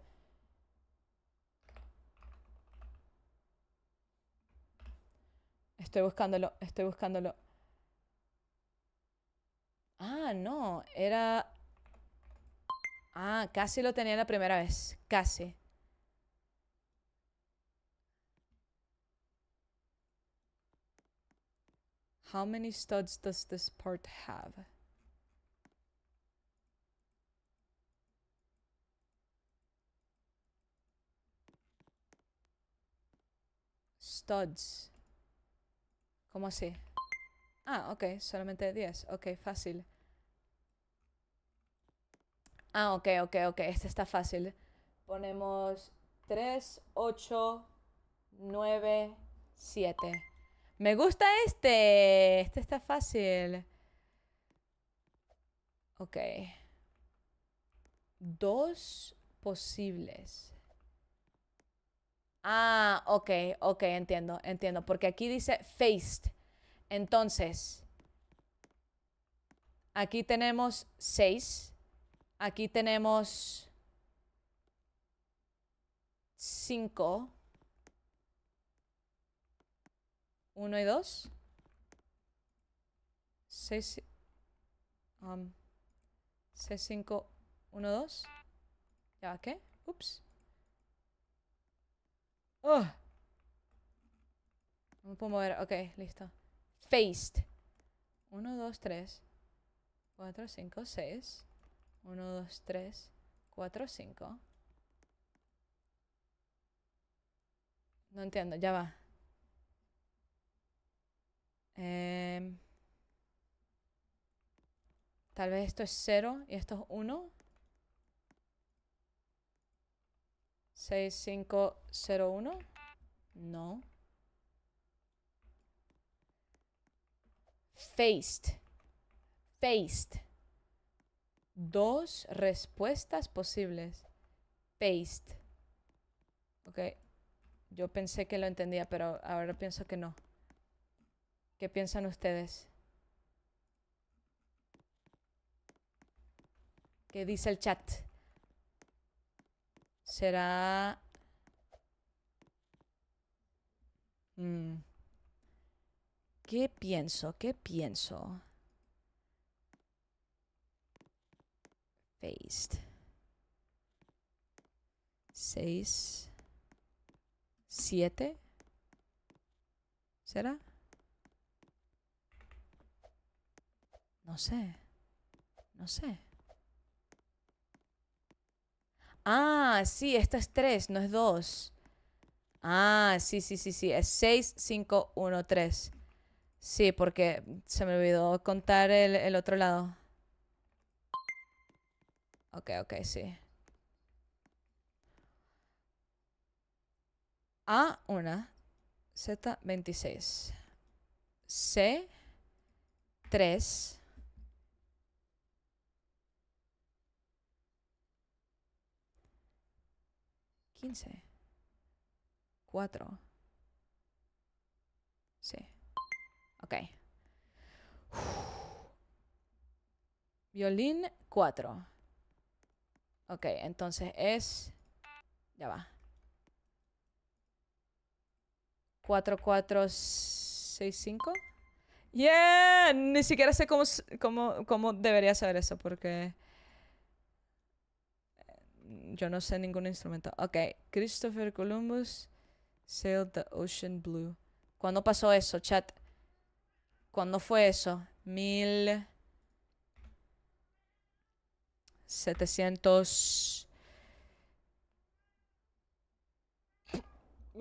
Estoy buscándolo, estoy buscándolo. Ah, no, era... Ah, casi lo tenía la primera vez, casi. How many studs does this part have? Studs. ¿Cómo así? Ah, okay, solamente 10. Okay, fácil. Ah, ok, ok, ok. Este está fácil. Ponemos 3, 8, 9, 7. Me gusta este. Este está fácil. Ok. Dos posibles. Ah, ok, ok, entiendo, entiendo. Porque aquí dice faced. Entonces, aquí tenemos 6. Aquí tenemos 5. 1 y 2. 6. 5, 1, 2. ¿Ya qué? Ups. Oh. No me puedo mover. Ok, listo. Faced. 1, 2, 3, 4, 5, 6. 1, 2, 3, 4, 5. No entiendo, ya va. Eh, tal vez esto es 0 y esto es 1. 6, 5, 0, 1. No. Faced. Faced dos respuestas posibles. Paste. Ok. Yo pensé que lo entendía, pero ahora pienso que no. ¿Qué piensan ustedes? ¿Qué dice el chat? Será... Mm. ¿Qué pienso? ¿Qué pienso? faced. 6, 7. ¿Será? No sé. No sé. Ah, sí, esta es 3, no es 2. Ah, sí, sí, sí, sí. Es 6, 5, 1, 3. Sí, porque se me olvidó contar el, el otro lado. Ok, ok, sí. A1, Z26, C3, Quince. Cuatro. Sí. Ok. Uf. Violín cuatro. Ok, entonces es... Ya va. 4465. Yeah, ni siquiera sé cómo, cómo, cómo debería saber eso porque eh, yo no sé ningún instrumento. Ok, Christopher Columbus sailed the ocean blue. ¿Cuándo pasó eso, chat? ¿Cuándo fue eso? Mil... 700... y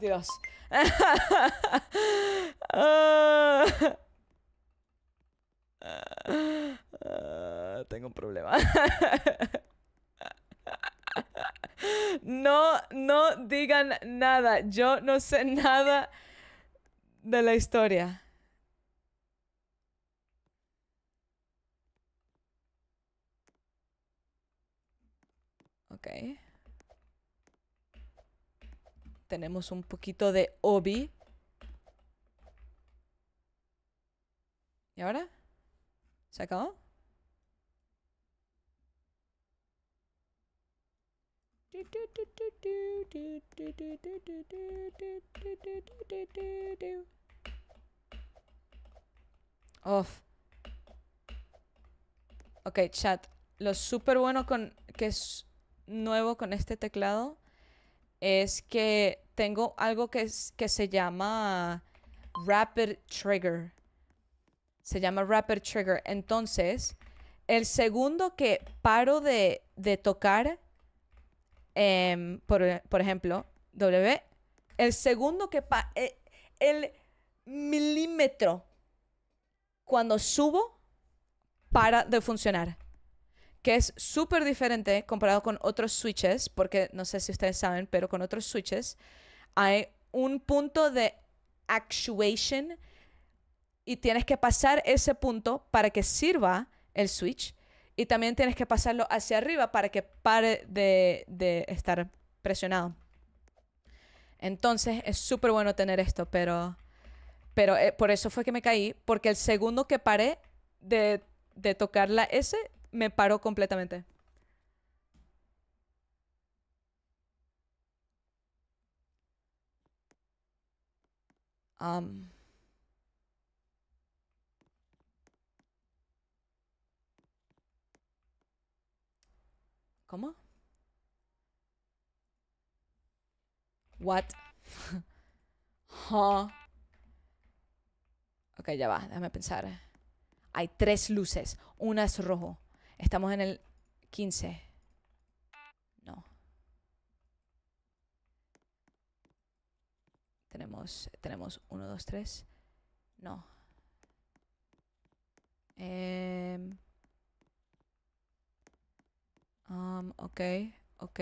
dos. [laughs] tengo un problema. no, no digan nada. Yo no sé nada de la historia. Tenemos un poquito de obi. ¿Y ahora? ¿Se acabó? Off. Ok, chat. Lo súper bueno con que es nuevo con este teclado es que tengo algo que, es, que se llama Rapid Trigger. Se llama Rapid Trigger. Entonces, el segundo que paro de, de tocar, em, por, ejemplo, W, el segundo que... Eh, el milímetro cuando subo para de funcionar que es súper diferente comparado con otros switches, porque no sé si ustedes saben, pero con otros switches hay un punto de actuation y tienes que pasar ese punto para que sirva el switch y también tienes que pasarlo hacia arriba para que pare de, estar presionado. Entonces es súper bueno tener esto, pero, pero eh, por eso fue que me caí, porque el segundo que paré de, de tocar la S me paró completamente. ¿Cómo? What? [laughs] Ok, ya va, déjame pensar. Hay tres luces. Una es rojo. Estamos en el 15. No. Tenemos, tenemos 1, 2, 3. No. Em. Um, ok, ok.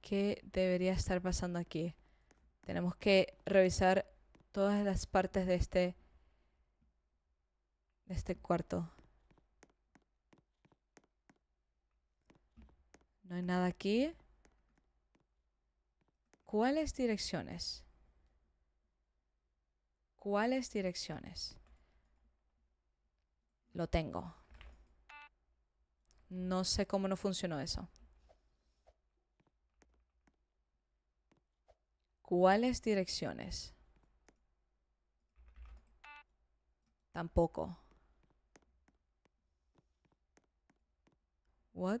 ¿Qué debería estar pasando aquí? Tenemos que revisar todas las partes de este, de este cuarto. No hay nada aquí. ¿Cuáles direcciones? ¿Cuáles direcciones? Lo tengo. No sé cómo no funcionó eso. ¿Cuáles direcciones? Tampoco. What?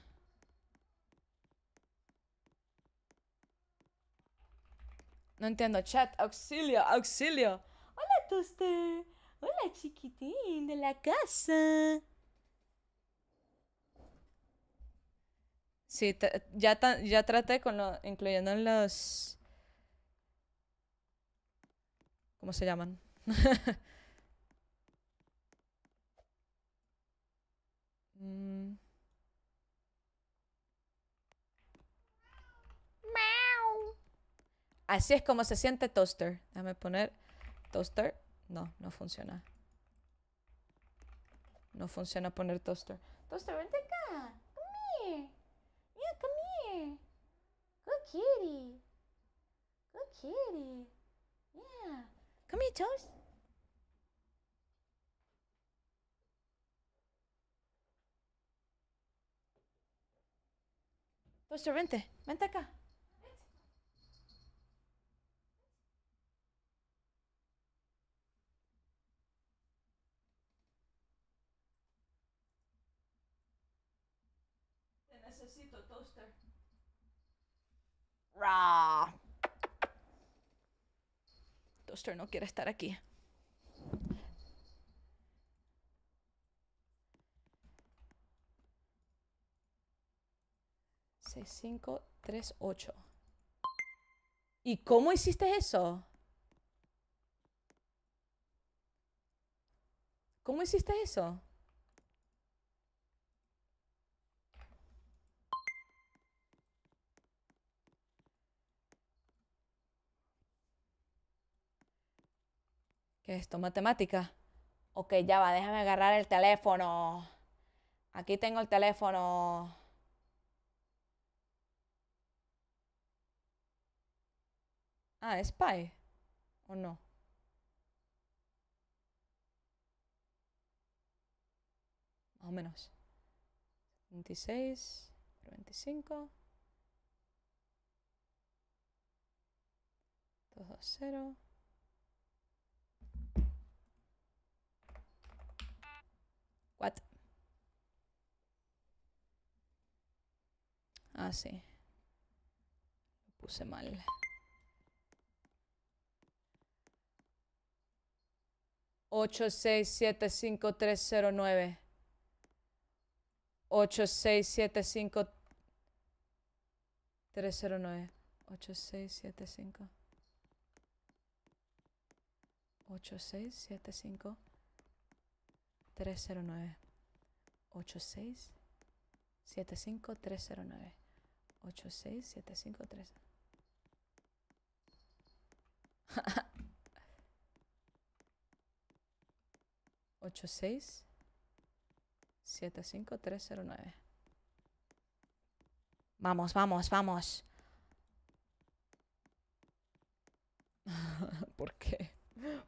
No entiendo. Chat, auxilio, auxilio. Hola, Toste. Hola, chiquitín de la casa. Sí, ya, ya traté con lo, incluyendo en los... ¿Cómo se llaman? [laughs] Mm. Así es como se siente toaster. Déjame poner toaster. No, no funciona. No funciona poner toaster. Toaster, vente acá. Come here. Yeah, come here. Good kitty. Good kitty. Yeah. Come here, toast. Toaster, vente. Vente acá. Ra. no quiere estar aquí. Seis, cinco, tres, ocho. ¿Y cómo hiciste eso? ¿Cómo hiciste eso? Esto, matemática. Ok, ya va, déjame agarrar el teléfono. Aquí tengo el teléfono. Ah, ¿es Pi? ¿O no? Más o menos. 26, 25. 0 sí. Lo puse mal. Ocho, seis, siete, cinco, tres, cero, nueve. Ocho, seis, siete, cinco, tres, cero, nueve. Ocho, seis, siete, cinco. siete cinco tres cero nueve tres [laughs] Ocho seis siete cinco tres cero nueve. Vamos, vamos, vamos. [laughs] ¿Por qué?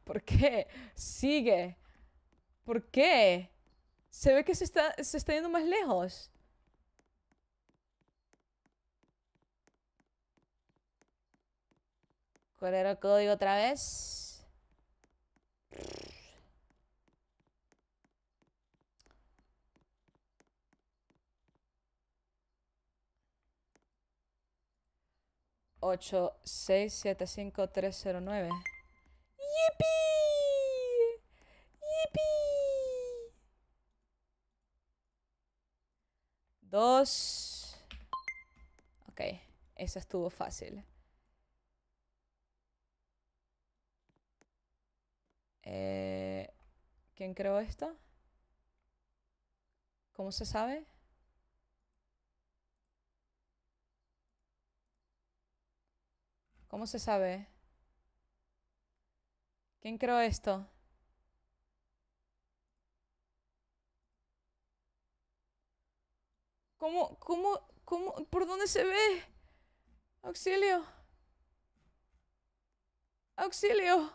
¿Por qué? Sigue. ¿Por qué? Se ve que se está, se está yendo más lejos. ¿Cuál el código otra vez? Ocho, seis, siete, cinco, tres, cero, nueve. Dos. Ok, eso estuvo fácil. Eh, ¿Quién creó esto? ¿Cómo se sabe? ¿Cómo se sabe? ¿Quién creó esto? ¿Cómo, cómo, cómo, por dónde se ve? Auxilio. Auxilio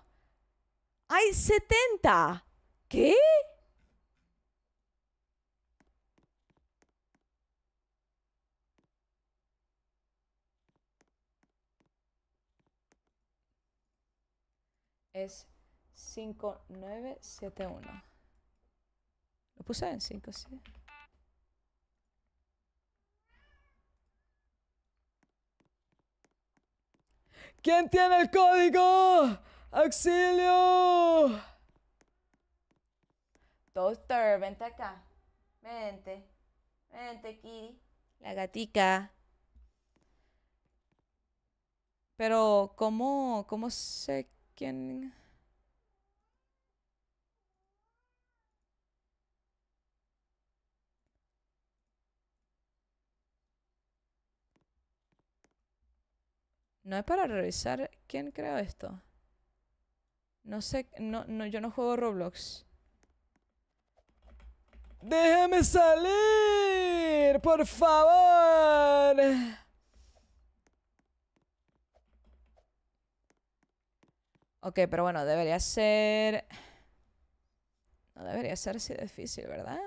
hay 70. ¿Qué? Es 5971. Lo puse en 5, sí. ¿Quién tiene el código? ¡Auxilio! Toaster, vente acá. Vente. Vente, Kitty. La gatica. Pero, ¿cómo, cómo sé quién...? No es para revisar quién creó esto. No sé, no, no, yo no juego Roblox. Déjeme salir! ¡Por favor! Ok, pero bueno, debería ser... No debería ser así difícil, ¿verdad?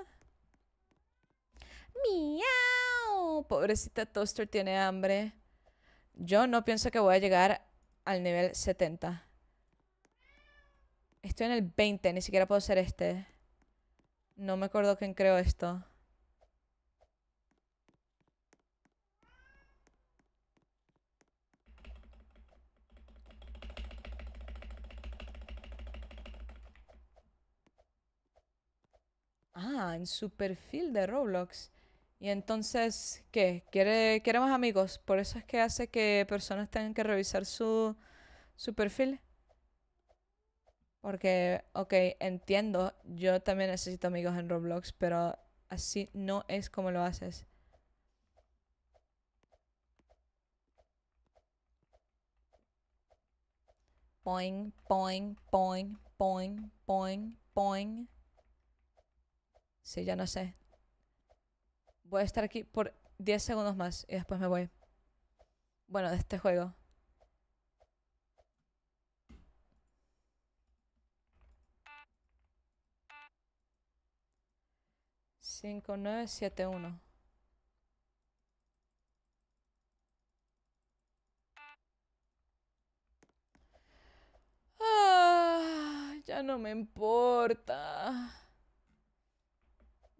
¡Miau! Pobrecita Toaster tiene hambre. Yo no pienso que voy a llegar al nivel 70. Estoy en el 20, ni siquiera puedo ser este. No me acuerdo quién creó esto. Ah, en su perfil de Roblox. Y entonces, ¿qué? ¿Quiere, más amigos? Por eso es que hace que personas tengan que revisar su, su perfil. Porque, ok, entiendo, yo también necesito amigos en Roblox, pero así no es como lo haces. Poing, poing, poing, poing, poing, poing. Sí, ya no sé. Voy a estar aquí por 10 segundos más y después me voy. Bueno, de este juego. 5971. Ah, ya no me importa.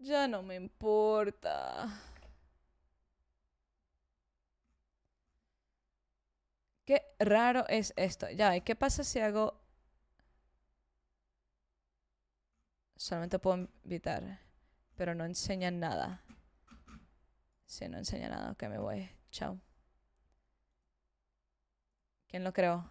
Ya no me importa. Qué raro es esto. Ya, ¿y qué pasa si hago... Solamente puedo invitar pero no enseñan nada. sí, no enseña nada, que me voy. Chao. ¿Quién lo creó?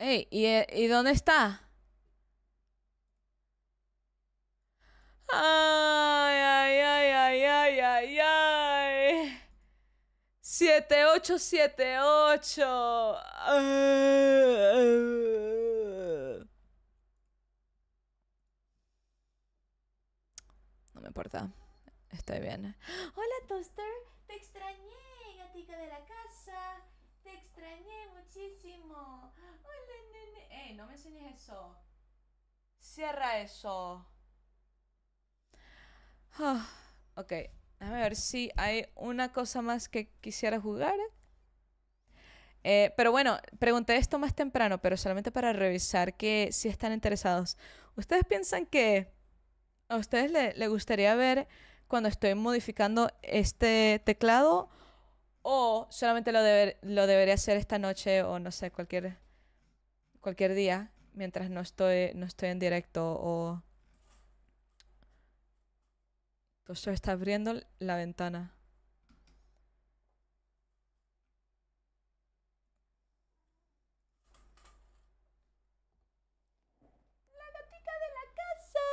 Ey, ¿y, eh, ¿y dónde está? Ay, ay, ay, ay, ay, ay, ay. 7878. No me importa. Estoy bien. Hola, Toaster. Te extrañé, gatita de la casa. Te extrañé muchísimo. Hola, nene. Eh, no me enseñes eso. Cierra eso. Ah, ok. A ver si hay una cosa más que quisiera jugar. Eh, pero bueno, pregunté esto más temprano, pero solamente para revisar que si están interesados. ¿Ustedes piensan que a ustedes le, gustaría ver cuando estoy modificando este teclado? ¿O solamente lo, lo debería hacer esta noche o no sé, cualquier, cualquier día mientras no estoy, no estoy en directo o está abriendo la ventana. ¡La gatita de la casa!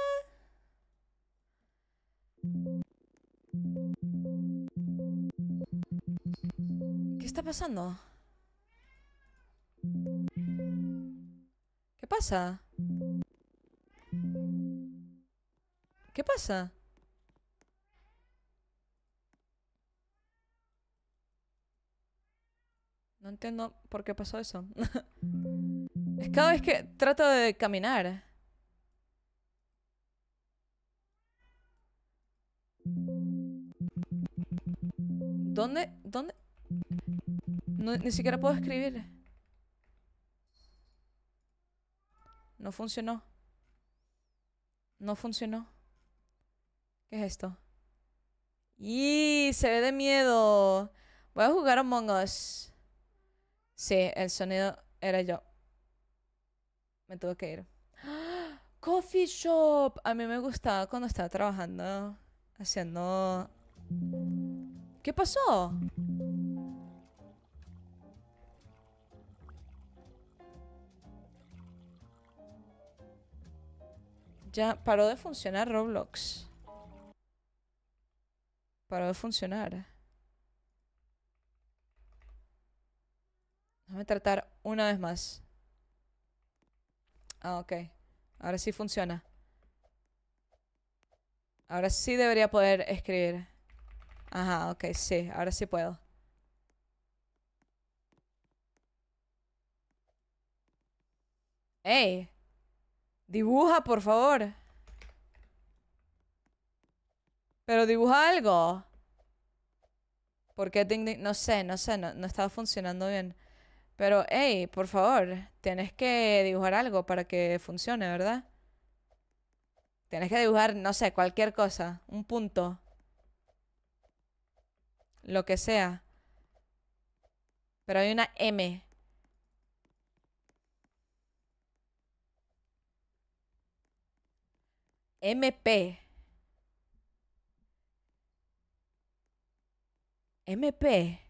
¿Qué está pasando? ¿Qué pasa? ¿Qué pasa? No entiendo por qué pasó eso. [laughs] es cada vez que trato de caminar. ¿Dónde? ¿Dónde? ni siquiera puedo escribir. No funcionó. No funcionó. ¿Qué es esto? ¡Y! Se ve de miedo. Voy a jugar Among Us. Sí, el sonido era yo. Me tuve que ir. Coffee shop. A mí me gustaba cuando estaba trabajando haciendo... ¿Qué pasó? Ya paró de funcionar Roblox. Paró de funcionar. Déjame tratar una vez más. Ah, ok. Ahora sí funciona. Ahora sí debería poder escribir. Ajá, ok, sí. Ahora sí puedo. ¡Ey! Dibuja, por favor. Pero dibuja algo. Porque no sé, no sé, no estaba funcionando bien. Pero, hey, por favor, tenés que dibujar algo para que funcione, ¿verdad? Tenés que dibujar, no sé, cualquier cosa, un punto. Lo que sea. Pero hay una M. MP. MP.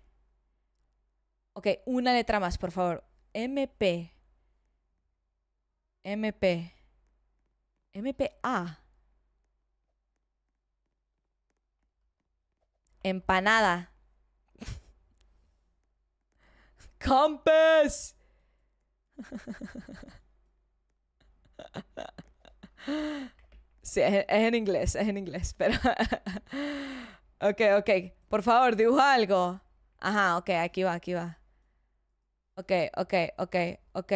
Ok, una letra más, por favor. MP. MP. MPA. Empanada. [laughs] Compass, [laughs] Sí, es en inglés, es en inglés, pero... [laughs] ok, ok. Por favor, dibuja algo. Ajá, ok, aquí va, aquí va. Ok, ok, ok, ok.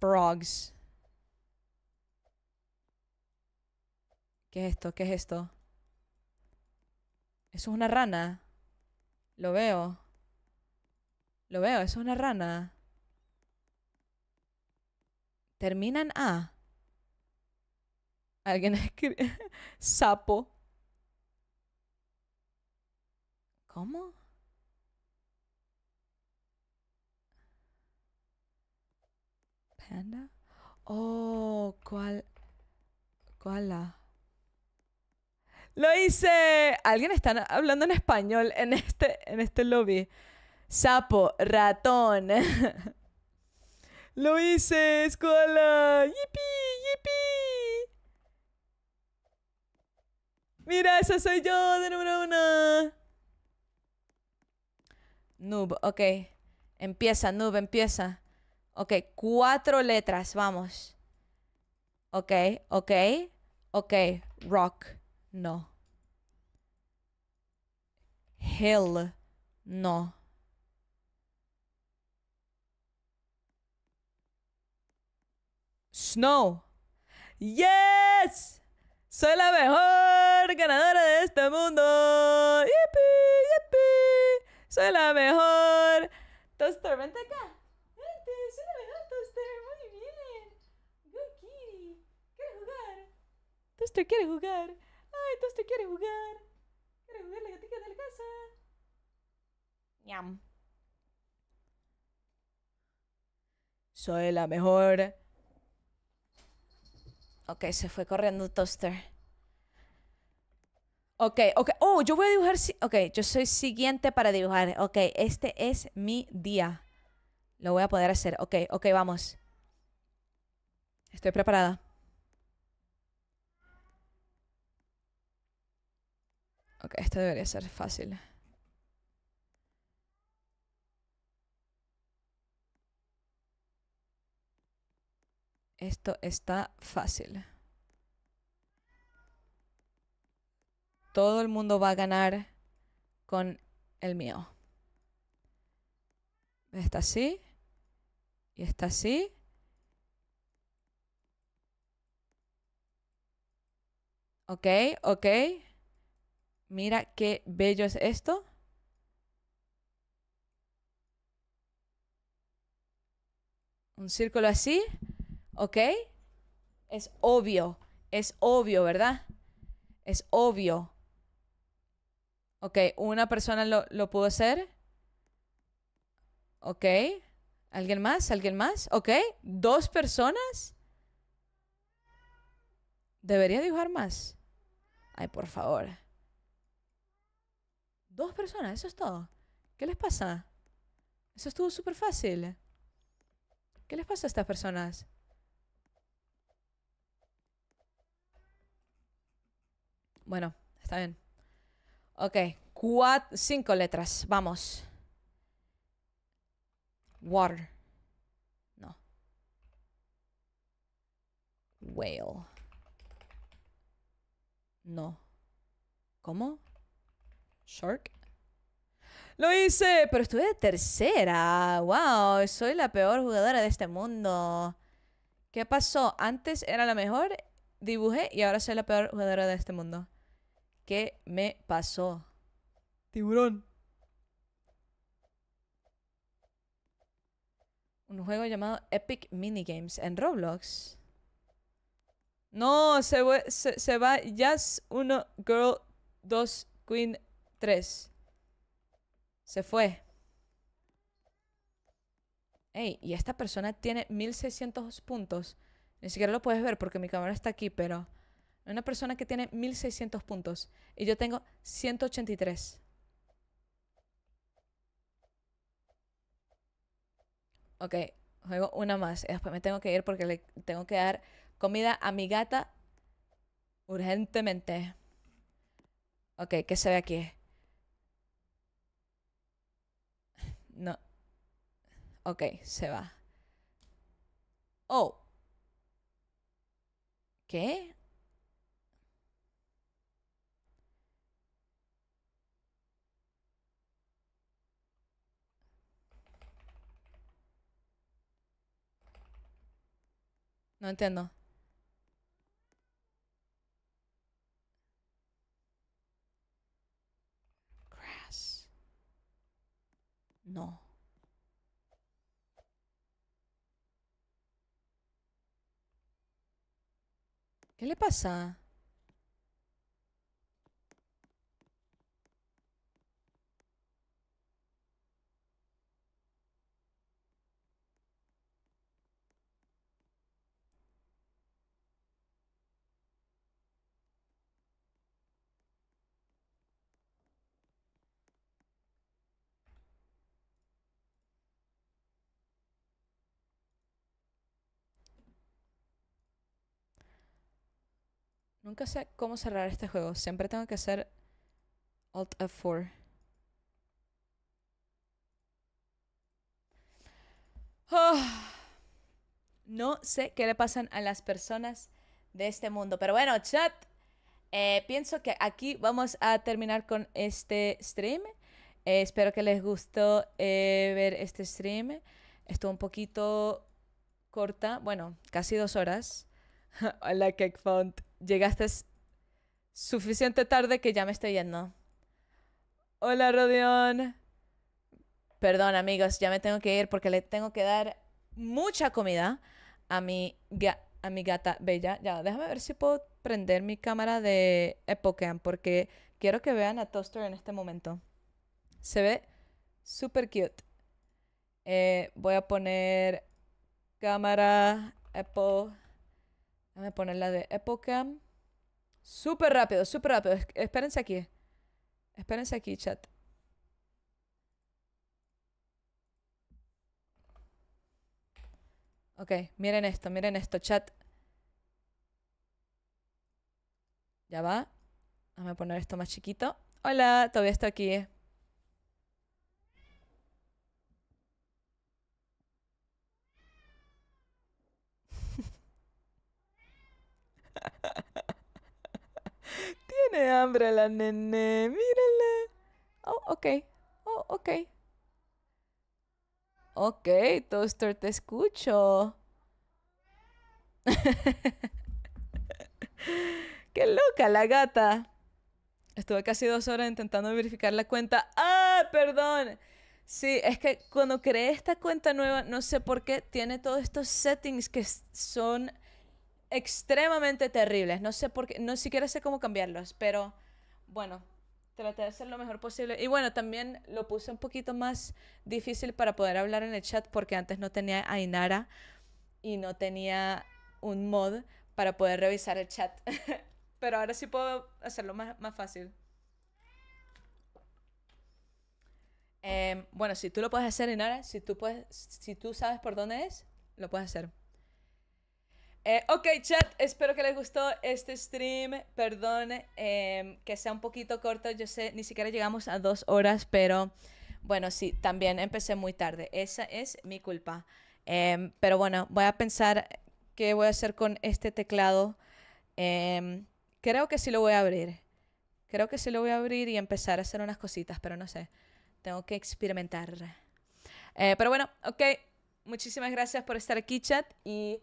Frogs. ¿Qué es esto? ¿Qué es esto? Eso es una rana. Lo veo. Lo veo, eso es una rana. Terminan A. Alguien [laughs] escribe. Sapo. ¿Cómo? Oh, ¿cuál? ¿Cuál la? Lo hice. Alguien está hablando en español en este, en este lobby. Sapo, ratón. [laughs] Lo hice, escuela. ¡Yipi! ¡Yipi! Mira, esa soy yo de número uno. Noob, ok. Empieza, noob, empieza. Ok, cuatro letras, vamos. Ok, ok, ok. Rock, no. Hill, no. Snow. ¡Yes! Soy la mejor ganadora de este mundo. yippee, yippee, Soy la mejor. Entonces, tormenta acá. Toaster quiere jugar. Ay, ah, Toaster quiere jugar. Quiere jugar la gatita de la casa. Soy la mejor. Ok, se fue corriendo Toaster. Ok, ok. Oh, yo voy a dibujar. Ok, yo soy siguiente para dibujar. Ok, este es mi día. Lo voy a poder hacer. Ok, ok, vamos. Estoy preparada. esto debería ser fácil. Esto está fácil. Todo el mundo va a ganar con el mío. Está así. Y está así. Ok, ok. Mira qué bello es esto. Un círculo así, ¿ok? Es obvio, es obvio, ¿verdad? Es obvio. Ok, una persona lo, lo pudo hacer. Ok. ¿Alguien más? ¿Alguien más? ¿Ok? ¿Dos personas? Debería dibujar más. Ay, por favor. Dos personas, eso es todo. ¿Qué les pasa? Eso estuvo súper fácil. ¿Qué les pasa a estas personas? Bueno, está bien. Ok, cuatro, cinco letras, vamos. Water. No. Whale. No. ¿Cómo? Shark. Lo hice, pero estuve de tercera. Wow, soy la peor jugadora de este mundo. ¿Qué pasó? Antes era la mejor, dibujé y ahora soy la peor jugadora de este mundo. ¿Qué me pasó? Tiburón. Un juego llamado Epic Minigames en Roblox. No, se, se, se va Jazz 1, Girl 2, Queen se fue. Ey, y esta persona tiene 1600 puntos. Ni siquiera lo puedes ver porque mi cámara está aquí, pero... Una persona que tiene 1600 puntos y yo tengo 183. Ok, juego una más. después me tengo que ir porque le tengo que dar comida a mi gata urgentemente. Ok, ¿qué se ve aquí? No. Ok, se va. Oh. ¿Qué? No entiendo. No. ¿Qué le pasa? Nunca sé cómo cerrar este juego. Siempre tengo que hacer Alt F4. Ah. No sé qué le pasan a las personas de este mundo. Pero bueno, chat. Eh, pienso que aquí vamos a terminar con este stream. Eh, espero que les gustó eh, ver este stream. Estuvo un poquito corta, bueno, casi dos horas. Hola, [laughs] Cake Font llegaste suficiente tarde que ya me estoy yendo. Hola, Rodion. Perdón, amigos, ya me tengo que ir porque le tengo que dar mucha comida a mi, mi gata bella. Ya, déjame ver si puedo prender mi cámara de Epocam porque quiero que vean a Toaster en este momento. Se ve súper cute. Eh, voy a poner cámara Apple Déjame poner la de época. Súper rápido, súper rápido. Espérense aquí. Espérense aquí, chat. Ok, miren esto, miren esto, chat. Ya va. Déjame poner esto más chiquito. Hola, todavía estoy aquí. Tiene hambre la nene, mírenle. Oh, ok. Oh, ok. Ok, Toaster, te escucho. [laughs] ¡Qué loca la gata! Estuve casi dos horas intentando verificar la cuenta. ¡Ah, perdón! Sí, es que cuando creé esta cuenta nueva, no sé por qué, tiene todos estos settings que son extremadamente terribles. No sé por qué, no siquiera sé cómo cambiarlos, pero bueno, traté de hacer lo mejor posible. Y bueno, también lo puse un poquito más difícil para poder hablar en el chat porque antes no tenía a Inara y no tenía un mod para poder revisar el chat. [laughs] pero ahora sí puedo hacerlo más, fácil. Em, bueno, si tú lo puedes hacer, Inara, si tú, puedes, si tú sabes por dónde es, lo puedes hacer. Eh, ok, chat, espero que les gustó este stream. Perdón em, que sea un poquito corto. Yo sé, ni siquiera llegamos a dos horas, pero bueno, sí, también empecé muy tarde. Esa es mi culpa. Em, pero bueno, voy a pensar qué voy a hacer con este teclado. Em, creo que sí lo voy a abrir. Creo que sí lo voy a abrir y empezar a hacer unas cositas, pero no sé. Tengo que experimentar. Eh, pero bueno, ok. Muchísimas gracias por estar aquí, chat. Y.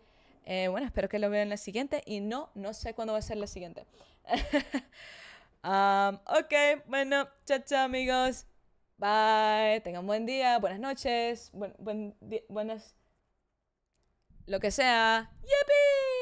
Eh, bueno, espero que lo vean la siguiente y no, no sé cuándo va a ser la siguiente. [laughs] ok, bueno, chao, chao amigos. Bye, tengan buen día, buenas noches, buen, buen buenas... Lo que sea. ¡Yepi!